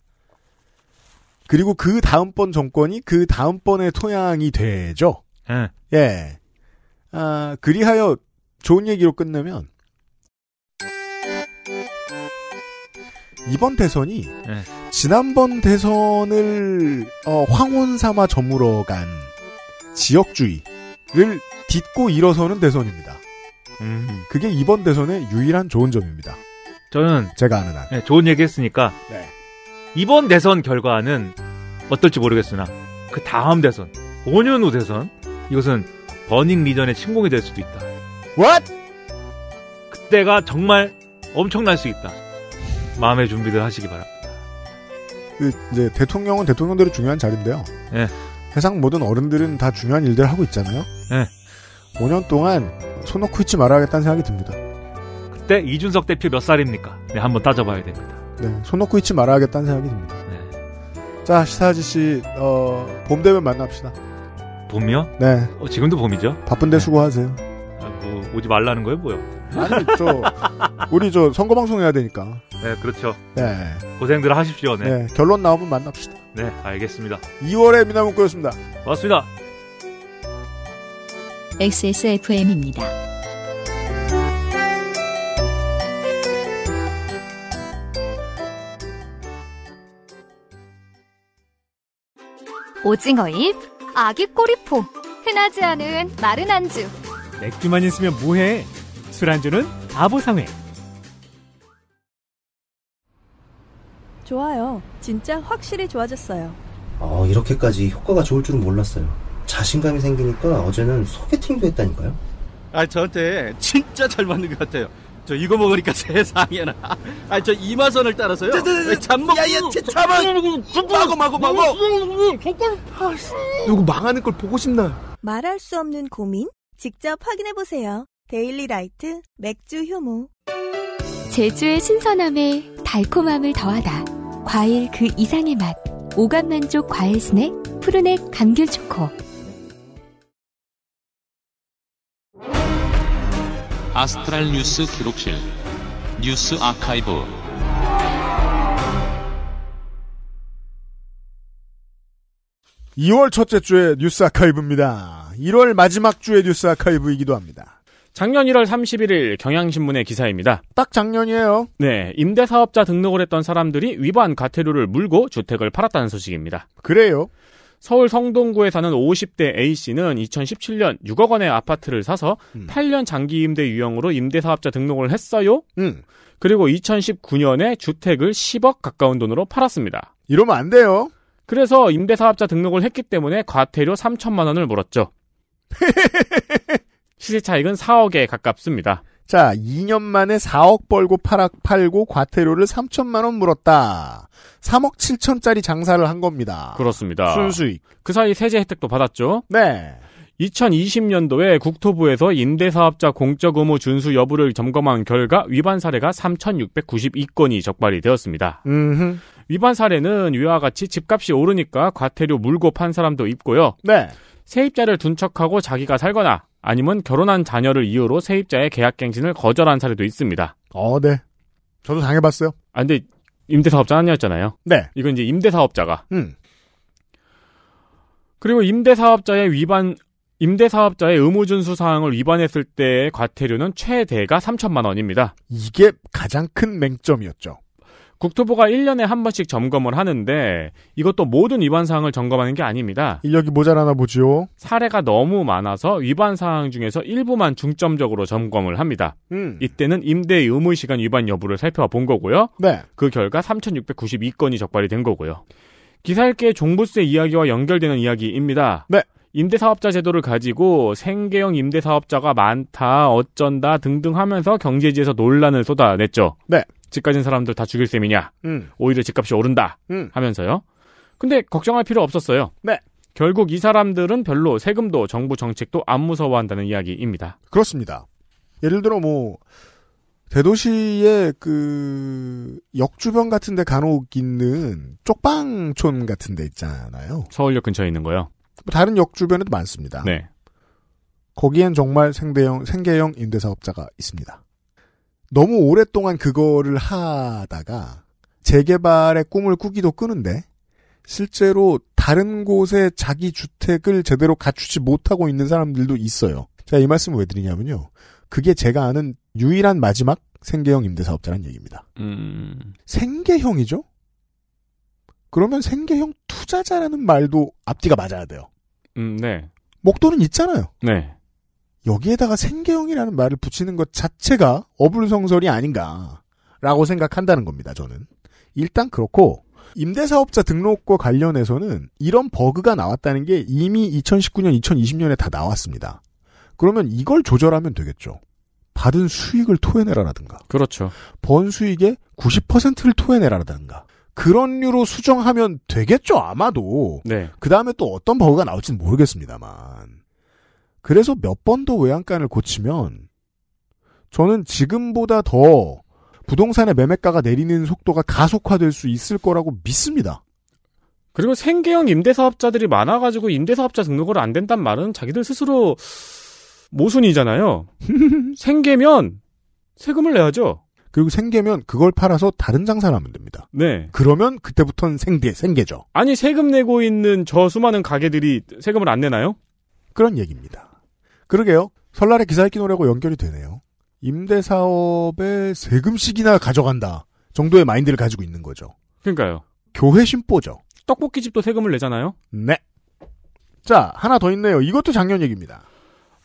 그리고 그 다음번 정권이 그 다음번의 토양이 되죠. 네. 예. 아, 그리하여 좋은 얘기로 끝내면 이번 대선이 네. 지난번 대선을 어, 황혼 삼아 저물어간 지역주의를 딛고 일어서는 대선입니다. 음. 그게 이번 대선의 유일한 좋은 점입니다. 저는 제가 아는 한 네, 좋은 얘기했으니까 네. 이번 대선 결과는 어떨지 모르겠으나 그 다음 대선 5년 후 대선 이것은 버닝 리전의 침공이 될 수도 있다. What? 그때가 정말 엄청날 수 있다. 마음의 준비들 하시기 바랍니다. 이 대통령은 대통령대로 중요한 자리인데요. 예. 세상 모든 어른들은 다 중요한 일들을 하고 있잖아요. 예. 5년 동안 손 놓고 있지 말아야겠다는 생각이 듭니다. 그때 이준석 대표 몇 살입니까? 네, 한번 따져봐야 됩니다. 네, 손 놓고 있지 말아야겠다는 생각이 듭니다. 네. 자, 시사 아저씨, 어, 봄 되면 만납시다. 봄이요? 네. 어, 지금도 봄이죠? 바쁜데 네. 수고하세요. 아, 뭐, 오지 말라는 거예요, 뭐요? 아니 저 우리 저 선거 방송 해야 되니까. 네, 그렇죠. 네. 고생들 하십시오. 네. 네. 결론 나오면 만납시다. 네, 알겠습니다. 2월의 미나문구였습니다. 고맙습니다. XSFM입니다. 오징어잎, 아기 꼬리포, 흔하지 않은 마른 안주. 맥주만 있으면 뭐해? 술안주는 아보상회. 좋아요. 진짜 확실히 좋아졌어요. 어, 이렇게까지 효과가 좋을 줄은 몰랐어요. 자신감이 생기니까 어제는 소개팅도 했다니까요. 아, 저한테 진짜 잘 맞는 것 같아요. 저 이거 먹으니까 세상에나. 아, 저 이마선을 따라서요. 네, 네, 네. 잠먹. 야, 야, 잠만. 음, 음, 음, 마고 마고 마고. 아, 누구 망하는 걸 보고 싶나? 요 말할 수 없는 고민 직접 확인해 보세요. 데일리 라이트 맥주 효모 제주의 신선함에 달콤함을 더하다 과일 그 이상의 맛 오감 만족 과일 스낵 푸르넥 감귤 초코 아스트랄 뉴스 기록실 뉴스 아카이브 (2월) 첫째 주의 뉴스 아카이브입니다 (1월) 마지막 주의 뉴스 아카이브이기도 합니다 작년 1월 31일 경향신문의 기사입니다. 딱 작년이에요. 네, 임대사업자 등록을 했던 사람들이 위반 과태료를 물고 주택을 팔았다는 소식입니다. 그래요? 서울 성동구에 사는 50대 A씨는 2017년 6억 원의 아파트를 사서 음. 8년 장기 임대 유형으로 임대사업자 등록을 했어요. 음. 그리고 2019년에 주택을 10억 가까운 돈으로 팔았습니다. 이러면 안 돼요. 그래서 임대사업자 등록을 했기 때문에 과태료 3천만 원을 물었죠. 시세 차익은 4억에 가깝습니다. 자, 2년 만에 4억 벌고 팔아, 팔고 과태료를 3천만 원 물었다. 3억 7천짜리 장사를 한 겁니다. 그렇습니다. 순수익. 그 사이 세제 혜택도 받았죠? 네. 2020년도에 국토부에서 임대사업자 공적 의무 준수 여부를 점검한 결과 위반 사례가 3,692건이 적발이 되었습니다. 음흠. 위반 사례는 위와 같이 집값이 오르니까 과태료 물고 판 사람도 있고요. 네. 세입자를 둔 척하고 자기가 살거나 아니면 결혼한 자녀를 이유로 세입자의 계약갱신을 거절한 사례도 있습니다. 어, 네. 저도 당해봤어요. 아, 근데 임대사업자 아니었잖아요. 네. 이건 이제 임대사업자가. 음. 그리고 임대사업자의 위반, 임대사업자의 의무준수 사항을 위반했을 때의 과태료는 최대가 3천만 원입니다. 이게 가장 큰 맹점이었죠. 국토부가 1년에 한 번씩 점검을 하는데 이것도 모든 위반 사항을 점검하는 게 아닙니다. 인력이 모자라나 보지요. 사례가 너무 많아서 위반 사항 중에서 일부만 중점적으로 점검을 합니다. 음. 이때는 임대 의무 시간 위반 여부를 살펴본 거고요. 네. 그 결과 3,692건이 적발이 된 거고요. 기사 읽기의 종부세 이야기와 연결되는 이야기입니다. 네. 임대사업자 제도를 가지고 생계형 임대사업자가 많다, 어쩐다 등등 하면서 경제지에서 논란을 쏟아냈죠. 네. 집 가진 사람들 다 죽일 셈이냐. 음. 오히려 집값이 오른다. 음. 하면서요. 근데 걱정할 필요 없었어요. 네. 결국 이 사람들은 별로 세금도 정부 정책도 안 무서워한다는 이야기입니다. 그렇습니다. 예를 들어 뭐 대도시의 그 역주변 같은 데 간혹 있는 쪽방촌 같은 데 있잖아요. 서울역 근처에 있는 거요. 뭐 다른 역 주변에도 많습니다. 네. 거기엔 정말 생대형 생계형 임대사업자가 있습니다. 너무 오랫동안 그거를 하다가 재개발의 꿈을 꾸기도 끄는데 실제로 다른 곳에 자기 주택을 제대로 갖추지 못하고 있는 사람들도 있어요. 제이 말씀을 왜 드리냐면요. 그게 제가 아는 유일한 마지막 생계형 임대사업자란 얘기입니다. 음... 생계형이죠? 그러면 생계형 투자자라는 말도 앞뒤가 맞아야 돼요. 음, 네. 목돈은 있잖아요. 네. 여기에다가 생계형이라는 말을 붙이는 것 자체가 어불성설이 아닌가라고 생각한다는 겁니다. 저는 일단 그렇고 임대사업자 등록과 관련해서는 이런 버그가 나왔다는 게 이미 2019년, 2020년에 다 나왔습니다. 그러면 이걸 조절하면 되겠죠. 받은 수익을 토해내라라든가. 그렇죠. 번 수익의 90%를 토해내라라든가. 그런 류로 수정하면 되겠죠, 아마도. 네. 그 다음에 또 어떤 버그가 나올지는 모르겠습니다만. 그래서 몇번도 외양간을 고치면 저는 지금보다 더 부동산의 매매가가 내리는 속도가 가속화될 수 있을 거라고 믿습니다. 그리고 생계형 임대사업자들이 많아가지고 임대사업자 등록을 안 된단 말은 자기들 스스로 모순이잖아요. 생계면 세금을 내야죠. 그리고 생계면 그걸 팔아서 다른 장사를 하면 됩니다. 네. 그러면 그때부터는 생계, 생계죠. 아니, 세금 내고 있는 저 수많은 가게들이 세금을 안 내나요? 그런 얘기입니다. 그러게요. 설날에 기사 읽기 노래하고 연결이 되네요. 임대 사업에 세금씩이나 가져간다 정도의 마인드를 가지고 있는 거죠. 그러니까요. 교회 심보죠. 떡볶이집도 세금을 내잖아요. 네. 자 하나 더 있네요. 이것도 작년 얘기입니다.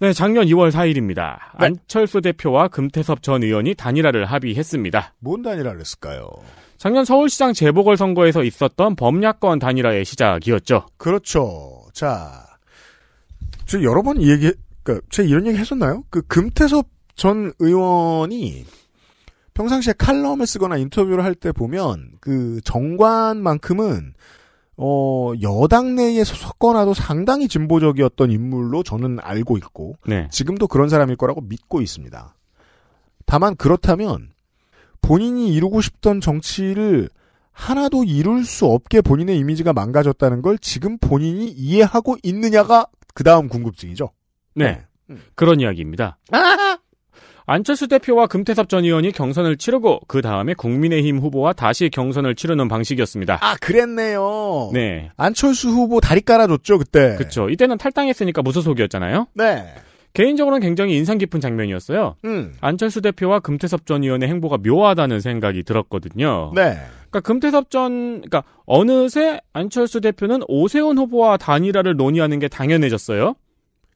네, 작년 2월 4일입니다. 네. 안철수 대표와 금태섭 전 의원이 단일화를 합의했습니다. 뭔 단일화를 했을까요? 작년 서울시장 재보궐선거에서 있었던 범야권 단일화의 시작이었죠. 그렇죠. 자, 저 여러 번 얘기, 그러니까 제가 이런 얘기 했었나요? 그 금태섭 전 의원이 평상시에 칼럼을 쓰거나 인터뷰를 할 때 보면 그 정관만큼은 어 여당 내에 소속거나도 상당히 진보적이었던 인물로 저는 알고 있고 네. 지금도 그런 사람일 거라고 믿고 있습니다. 다만 그렇다면 본인이 이루고 싶던 정치를 하나도 이룰 수 없게 본인의 이미지가 망가졌다는 걸 지금 본인이 이해하고 있느냐가 그 다음 궁금증이죠. 네. 네. 음. 그런 이야기입니다. 아하! 안철수 대표와 금태섭 전 의원이 경선을 치르고 그 다음에 국민의힘 후보와 다시 경선을 치르는 방식이었습니다. 아 그랬네요. 네. 안철수 후보 다리 깔아줬죠 그때. 그렇죠. 이때는 탈당했으니까 무소속이었잖아요. 네. 개인적으로는 굉장히 인상 깊은 장면이었어요. 음. 안철수 대표와 금태섭 전 의원의 행보가 묘하다는 생각이 들었거든요. 네. 그러니까 금태섭 전 그러니까 어느새 안철수 대표는 오세훈 후보와 단일화를 논의하는 게 당연해졌어요.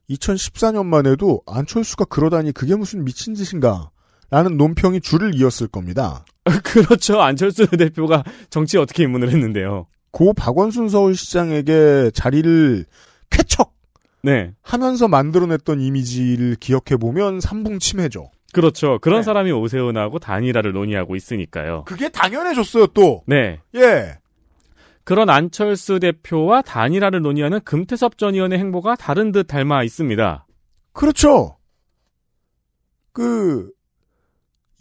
2014년만 해도 안철수가 그러다니 그게 무슨 미친 짓인가 라는 논평이 줄을 이었을 겁니다. 그렇죠. 안철수 대표가 정치에 어떻게 입문을 했는데요. 고 박원순 서울시장에게 자리를 쾌척 네. 하면서 만들어냈던 이미지를 기억해보면 3분침해죠 그렇죠. 그런 네. 사람이 오세훈하고 단일화를 논의하고 있으니까요. 그게 당연해졌어요, 또. 네. 예. 그런 안철수 대표와 단일화를 논의하는 금태섭 전 의원의 행보가 다른 듯 닮아 있습니다. 그렇죠. 그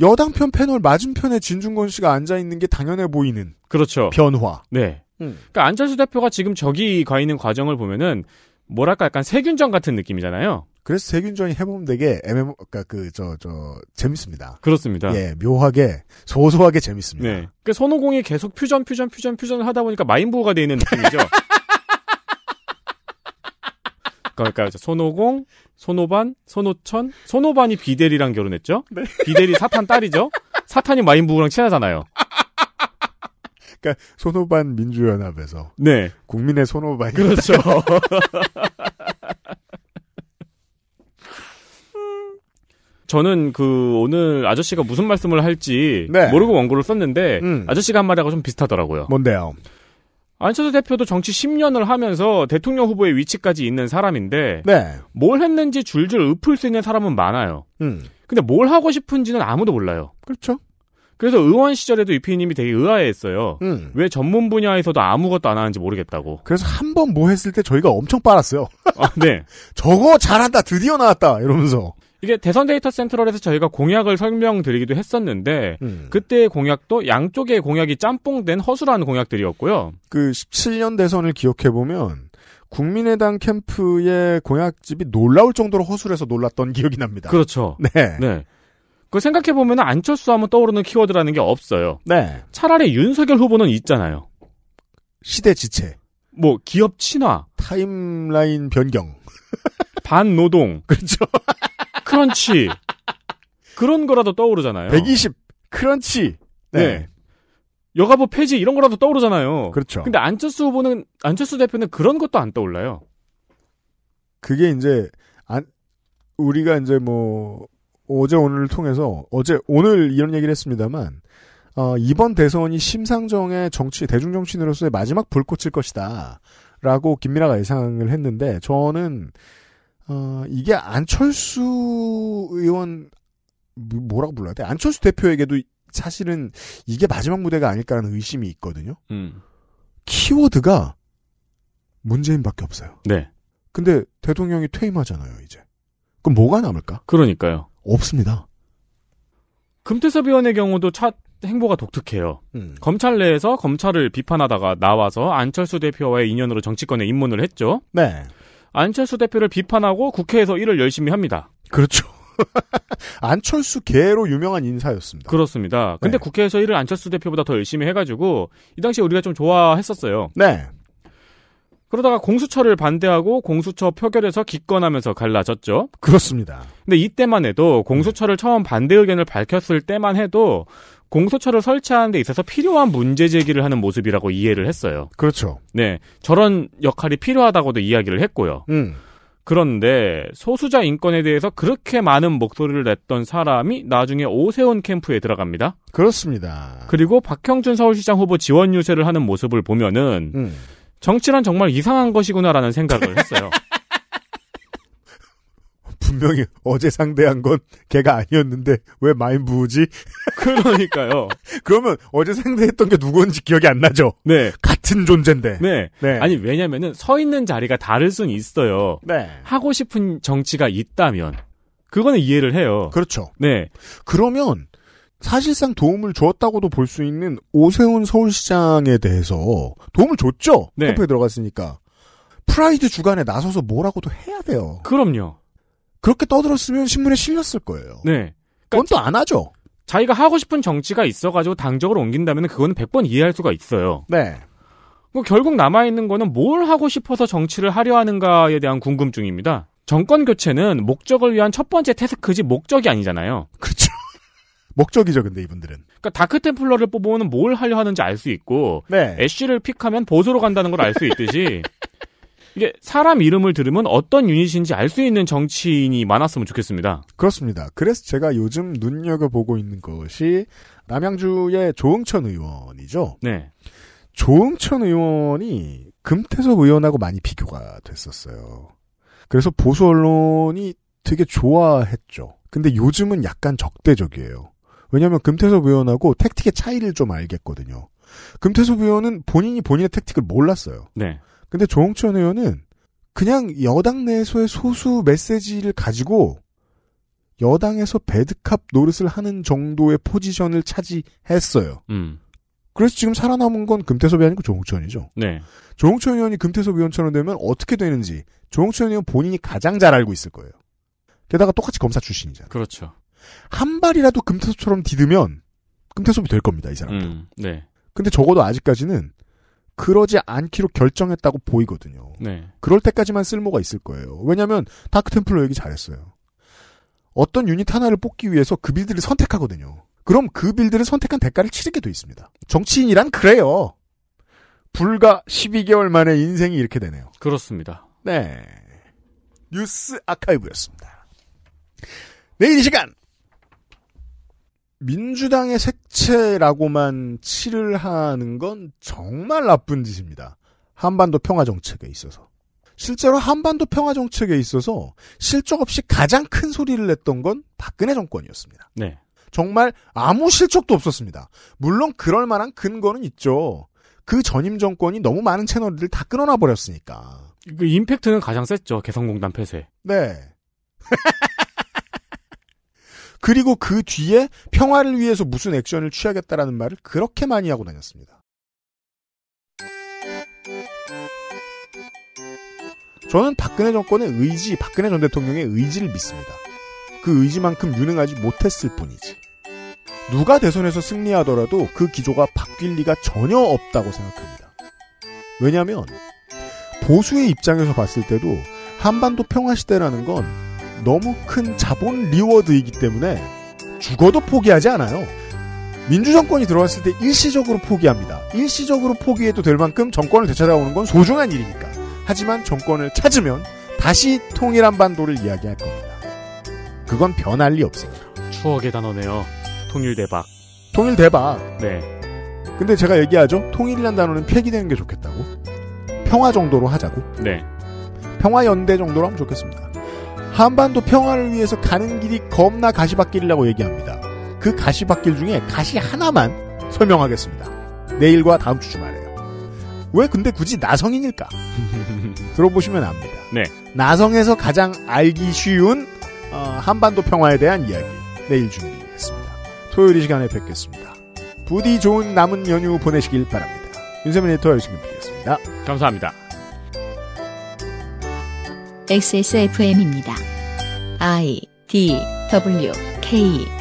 여당편 패널 맞은편에 진중권 씨가 앉아 있는 게 당연해 보이는 그렇죠. 변화. 네. 음. 그러니까 안철수 대표가 지금 저기 가 있는 과정을 보면은 뭐랄까 약간 세균전 같은 느낌이잖아요. 그래서 세균전이 해보면 되게 MM 그니까 그 저 저 재밌습니다. 그렇습니다. 예, 묘하게 소소하게 재밌습니다. 네. 그 그러니까 손오공이 계속 퓨전 퓨전 퓨전 퓨전을 하다 보니까 마인부호가 되어 있는 느낌이죠. 그러니까 손오공, 손오반, 손오천, 손오반이 비델이랑 결혼했죠. 네. 비델이 사탄 딸이죠. 사탄이 마인부호랑 친하잖아요. 그러니까 손오반 민주연합에서 네 국민의 손오반 그렇죠. 저는 그 오늘 아저씨가 무슨 말씀을 할지 네. 모르고 원고를 썼는데 음. 아저씨가 한 말하고 좀 비슷하더라고요. 뭔데요? 안철수 대표도 정치 10년을 하면서 대통령 후보의 위치까지 있는 사람인데 네. 뭘 했는지 줄줄 읊을 수 있는 사람은 많아요. 음. 근데 뭘 하고 싶은지는 아무도 몰라요. 그렇죠. 그래서 의원 시절에도 이피님이 되게 의아해했어요. 음. 왜 전문 분야에서도 아무것도 안 하는지 모르겠다고. 그래서 한 번 뭐 했을 때 저희가 엄청 빨았어요. 아, 네. 저거 잘한다 드디어 나왔다 이러면서. 이게 대선 데이터 센트럴에서 저희가 공약을 설명드리기도 했었는데 음. 그때의 공약도 양쪽의 공약이 짬뽕된 허술한 공약들이었고요. 그 17년 대선을 기억해 보면 국민의당 캠프의 공약집이 놀라울 정도로 허술해서 놀랐던 기억이 납니다. 그렇죠. 네. 네. 그 생각해 보면 안철수 하면 떠오르는 키워드라는 게 없어요. 네. 차라리 윤석열 후보는 있잖아요. 시대 지체. 뭐 기업 친화, 타임라인 변경, 반노동. 그렇죠. 크런치. 그런 거라도 떠오르잖아요. 120 크런치. 네. 네. 여가부 폐지 이런 거라도 떠오르잖아요. 그렇죠. 근데 안철수 후보는 안철수 대표는 그런 것도 안 떠올라요. 그게 이제 안 우리가 이제 뭐 어제 오늘을 통해서 어제 오늘 이런 얘기를 했습니다만 어, 이번 대선이 심상정의 정치 대중 정치인으로서의 마지막 불꽃일 것이다라고 김민아가 예상을 했는데 저는 어, 이게 안철수 의원 뭐, 뭐라고 불러야 돼? 안철수 대표에게도 사실은 이게 마지막 무대가 아닐까라는 의심이 있거든요. 음. 키워드가 문재인밖에 없어요. 네. 근데 대통령이 퇴임하잖아요, 이제. 그럼 뭐가 남을까? 그러니까요. 없습니다. 금태섭의원의 경우도 차 행보가 독특해요. 음. 검찰 내에서 검찰을 비판하다가 나와서 안철수 대표와의 인연으로 정치권에 입문을 했죠. 네. 안철수 대표를 비판하고 국회에서 일을 열심히 합니다. 그렇죠. 안철수 개로 유명한 인사였습니다. 그렇습니다. 근데 네. 국회에서 일을 안철수 대표보다 더 열심히 해가지고 이 당시에 우리가 좀 좋아했었어요. 네. 그러다가 공수처를 반대하고 공수처 표결에서 기권하면서 갈라졌죠. 그렇습니다. 근데 이때만 해도 공수처를 처음 반대 의견을 밝혔을 때만 해도 공소처를 설치하는 데 있어서 필요한 문제 제기를 하는 모습이라고 이해를 했어요. 그렇죠. 네. 저런 역할이 필요하다고도 이야기를 했고요. 음. 그런데 소수자 인권에 대해서 그렇게 많은 목소리를 냈던 사람이 나중에 오세훈 캠프에 들어갑니다. 그렇습니다. 그리고 박형준 서울시장 후보 지원 유세를 하는 모습을 보면은 음. 정치란 정말 이상한 것이구나라는 생각을 했어요. 분명히 어제 상대한 건 걔가 아니었는데 왜 마인부우지? 그러니까요. 그러면 어제 상대했던 게누군지 기억이 안 나죠. 네. 같은 존재인데. 네. 네. 아니 왜냐면은 서 있는 자리가 다를 순 있어요. 네. 하고 싶은 정치가 있다면 그거는 이해를 해요. 그렇죠. 네. 그러면 사실상 도움을 주었다고도 볼 수 있는 오세훈 서울시장에 대해서 도움을 줬죠. 네. 에 들어갔으니까. 프라이드 주간에 나서서 뭐라고도 해야 돼요. 그럼요. 그렇게 떠들었으면 신문에 실렸을 거예요. 네. 그러니까 그건 그러니까 또안 하죠. 자기가 하고 싶은 정치가 있어가지고 당적을 옮긴다면 그건 100번 이해할 수가 있어요. 네. 뭐 결국 남아있는 거는 뭘 하고 싶어서 정치를 하려 하는가에 대한 궁금증입니다. 정권 교체는 목적을 위한 첫 번째 태스크지 목적이 아니잖아요. 그렇죠. 목적이죠, 근데 이분들은. 그러니까 다크 템플러를 뽑으면 뭘 하려 하는지 알 수 있고, 네. 애쉬를 픽하면 보조로 간다는 걸 알 수 있듯이, 이게 사람 이름을 들으면 어떤 유닛인지 알 수 있는 정치인이 많았으면 좋겠습니다. 그렇습니다. 그래서 제가 요즘 눈여겨보고 있는 것이 남양주의 조응천 의원이죠. 네. 조응천 의원이 금태섭 의원하고 많이 비교가 됐었어요. 그래서 보수 언론이 되게 좋아했죠. 근데 요즘은 약간 적대적이에요. 왜냐하면 금태섭 의원하고 택틱의 차이를 좀 알겠거든요. 금태섭 의원은 본인이 본인의 택틱을 몰랐어요. 네. 근데 조홍천 의원은 그냥 여당 내에서의 소수 메시지를 가지고 여당에서 배드캅 노릇을 하는 정도의 포지션을 차지했어요. 음. 그래서 지금 살아남은 건 금태섭이 아니고 조홍천이죠. 네. 조홍천 의원이 금태섭 의원처럼 되면 어떻게 되는지 조홍천 의원 본인이 가장 잘 알고 있을 거예요. 게다가 똑같이 검사 출신이잖아요. 그렇죠. 한 발이라도 금태섭처럼 디으면 금태섭이 될 겁니다, 이 사람도. 음, 네. 근데 적어도 아직까지는 그러지 않기로 결정했다고 보이거든요. 네. 그럴 때까지만 쓸모가 있을 거예요. 왜냐하면 다크 템플러 얘기 잘했어요. 어떤 유닛 하나를 뽑기 위해서 그 빌드를 선택하거든요. 그럼 그 빌드를 선택한 대가를 치르게 돼 있습니다. 정치인이란 그래요. 불과 12개월 만에 인생이 이렇게 되네요. 그렇습니다. 네. 뉴스 아카이브였습니다. 내일 이 시간 민주당의 색채라고만 치를 하는 건 정말 나쁜 짓입니다. 한반도 평화 정책에 있어서. 실제로 한반도 평화 정책에 있어서 실적 없이 가장 큰 소리를 냈던 건 박근혜 정권이었습니다. 네. 정말 아무 실적도 없었습니다. 물론 그럴 만한 근거는 있죠. 그 전임 정권이 너무 많은 채널들을 다 끊어놔 버렸으니까. 그 임팩트는 가장 셌죠. 개성공단 폐쇄. 네. 그리고 그 뒤에 평화를 위해서 무슨 액션을 취하겠다라는 말을 그렇게 많이 하고 다녔습니다. 저는 박근혜 정권의 의지, 박근혜 전 대통령의 의지를 믿습니다. 그 의지만큼 유능하지 못했을 뿐이지. 누가 대선에서 승리하더라도 그 기조가 바뀔 리가 전혀 없다고 생각합니다. 왜냐하면 보수의 입장에서 봤을 때도 한반도 평화시대라는 건 너무 큰 자본 리워드이기 때문에 죽어도 포기하지 않아요. 민주정권이 들어왔을 때 일시적으로 포기합니다. 일시적으로 포기해도 될 만큼 정권을 되찾아오는 건 소중한 일이니까. 하지만 정권을 찾으면 다시 통일한 반도를 이야기할 겁니다. 그건 변할 리없습니다 추억의 단어네요. 통일 대박. 통일 대박. 네. 근데 제가 얘기하죠. 통일이란 단어는 폐기되는 게 좋겠다고. 평화 정도로 하자고. 네. 평화 연대 정도로 하면 좋겠습니다. 한반도 평화를 위해서 가는 길이 겁나 가시밭길이라고 얘기합니다. 그 가시밭길 중에 가시 하나만 설명하겠습니다. 내일과 다음 주 주말에요. 왜 근데 굳이 나성인일까? 들어보시면 압니다. 네. 나성에서 가장 알기 쉬운 어, 한반도 평화에 대한 이야기 내일 준비했습니다. 토요일 이 시간에 뵙겠습니다. 부디 좋은 남은 연휴 보내시길 바랍니다. 윤세민 에디터 유승균 뵙겠습니다 감사합니다. XSFM입니다. I D W K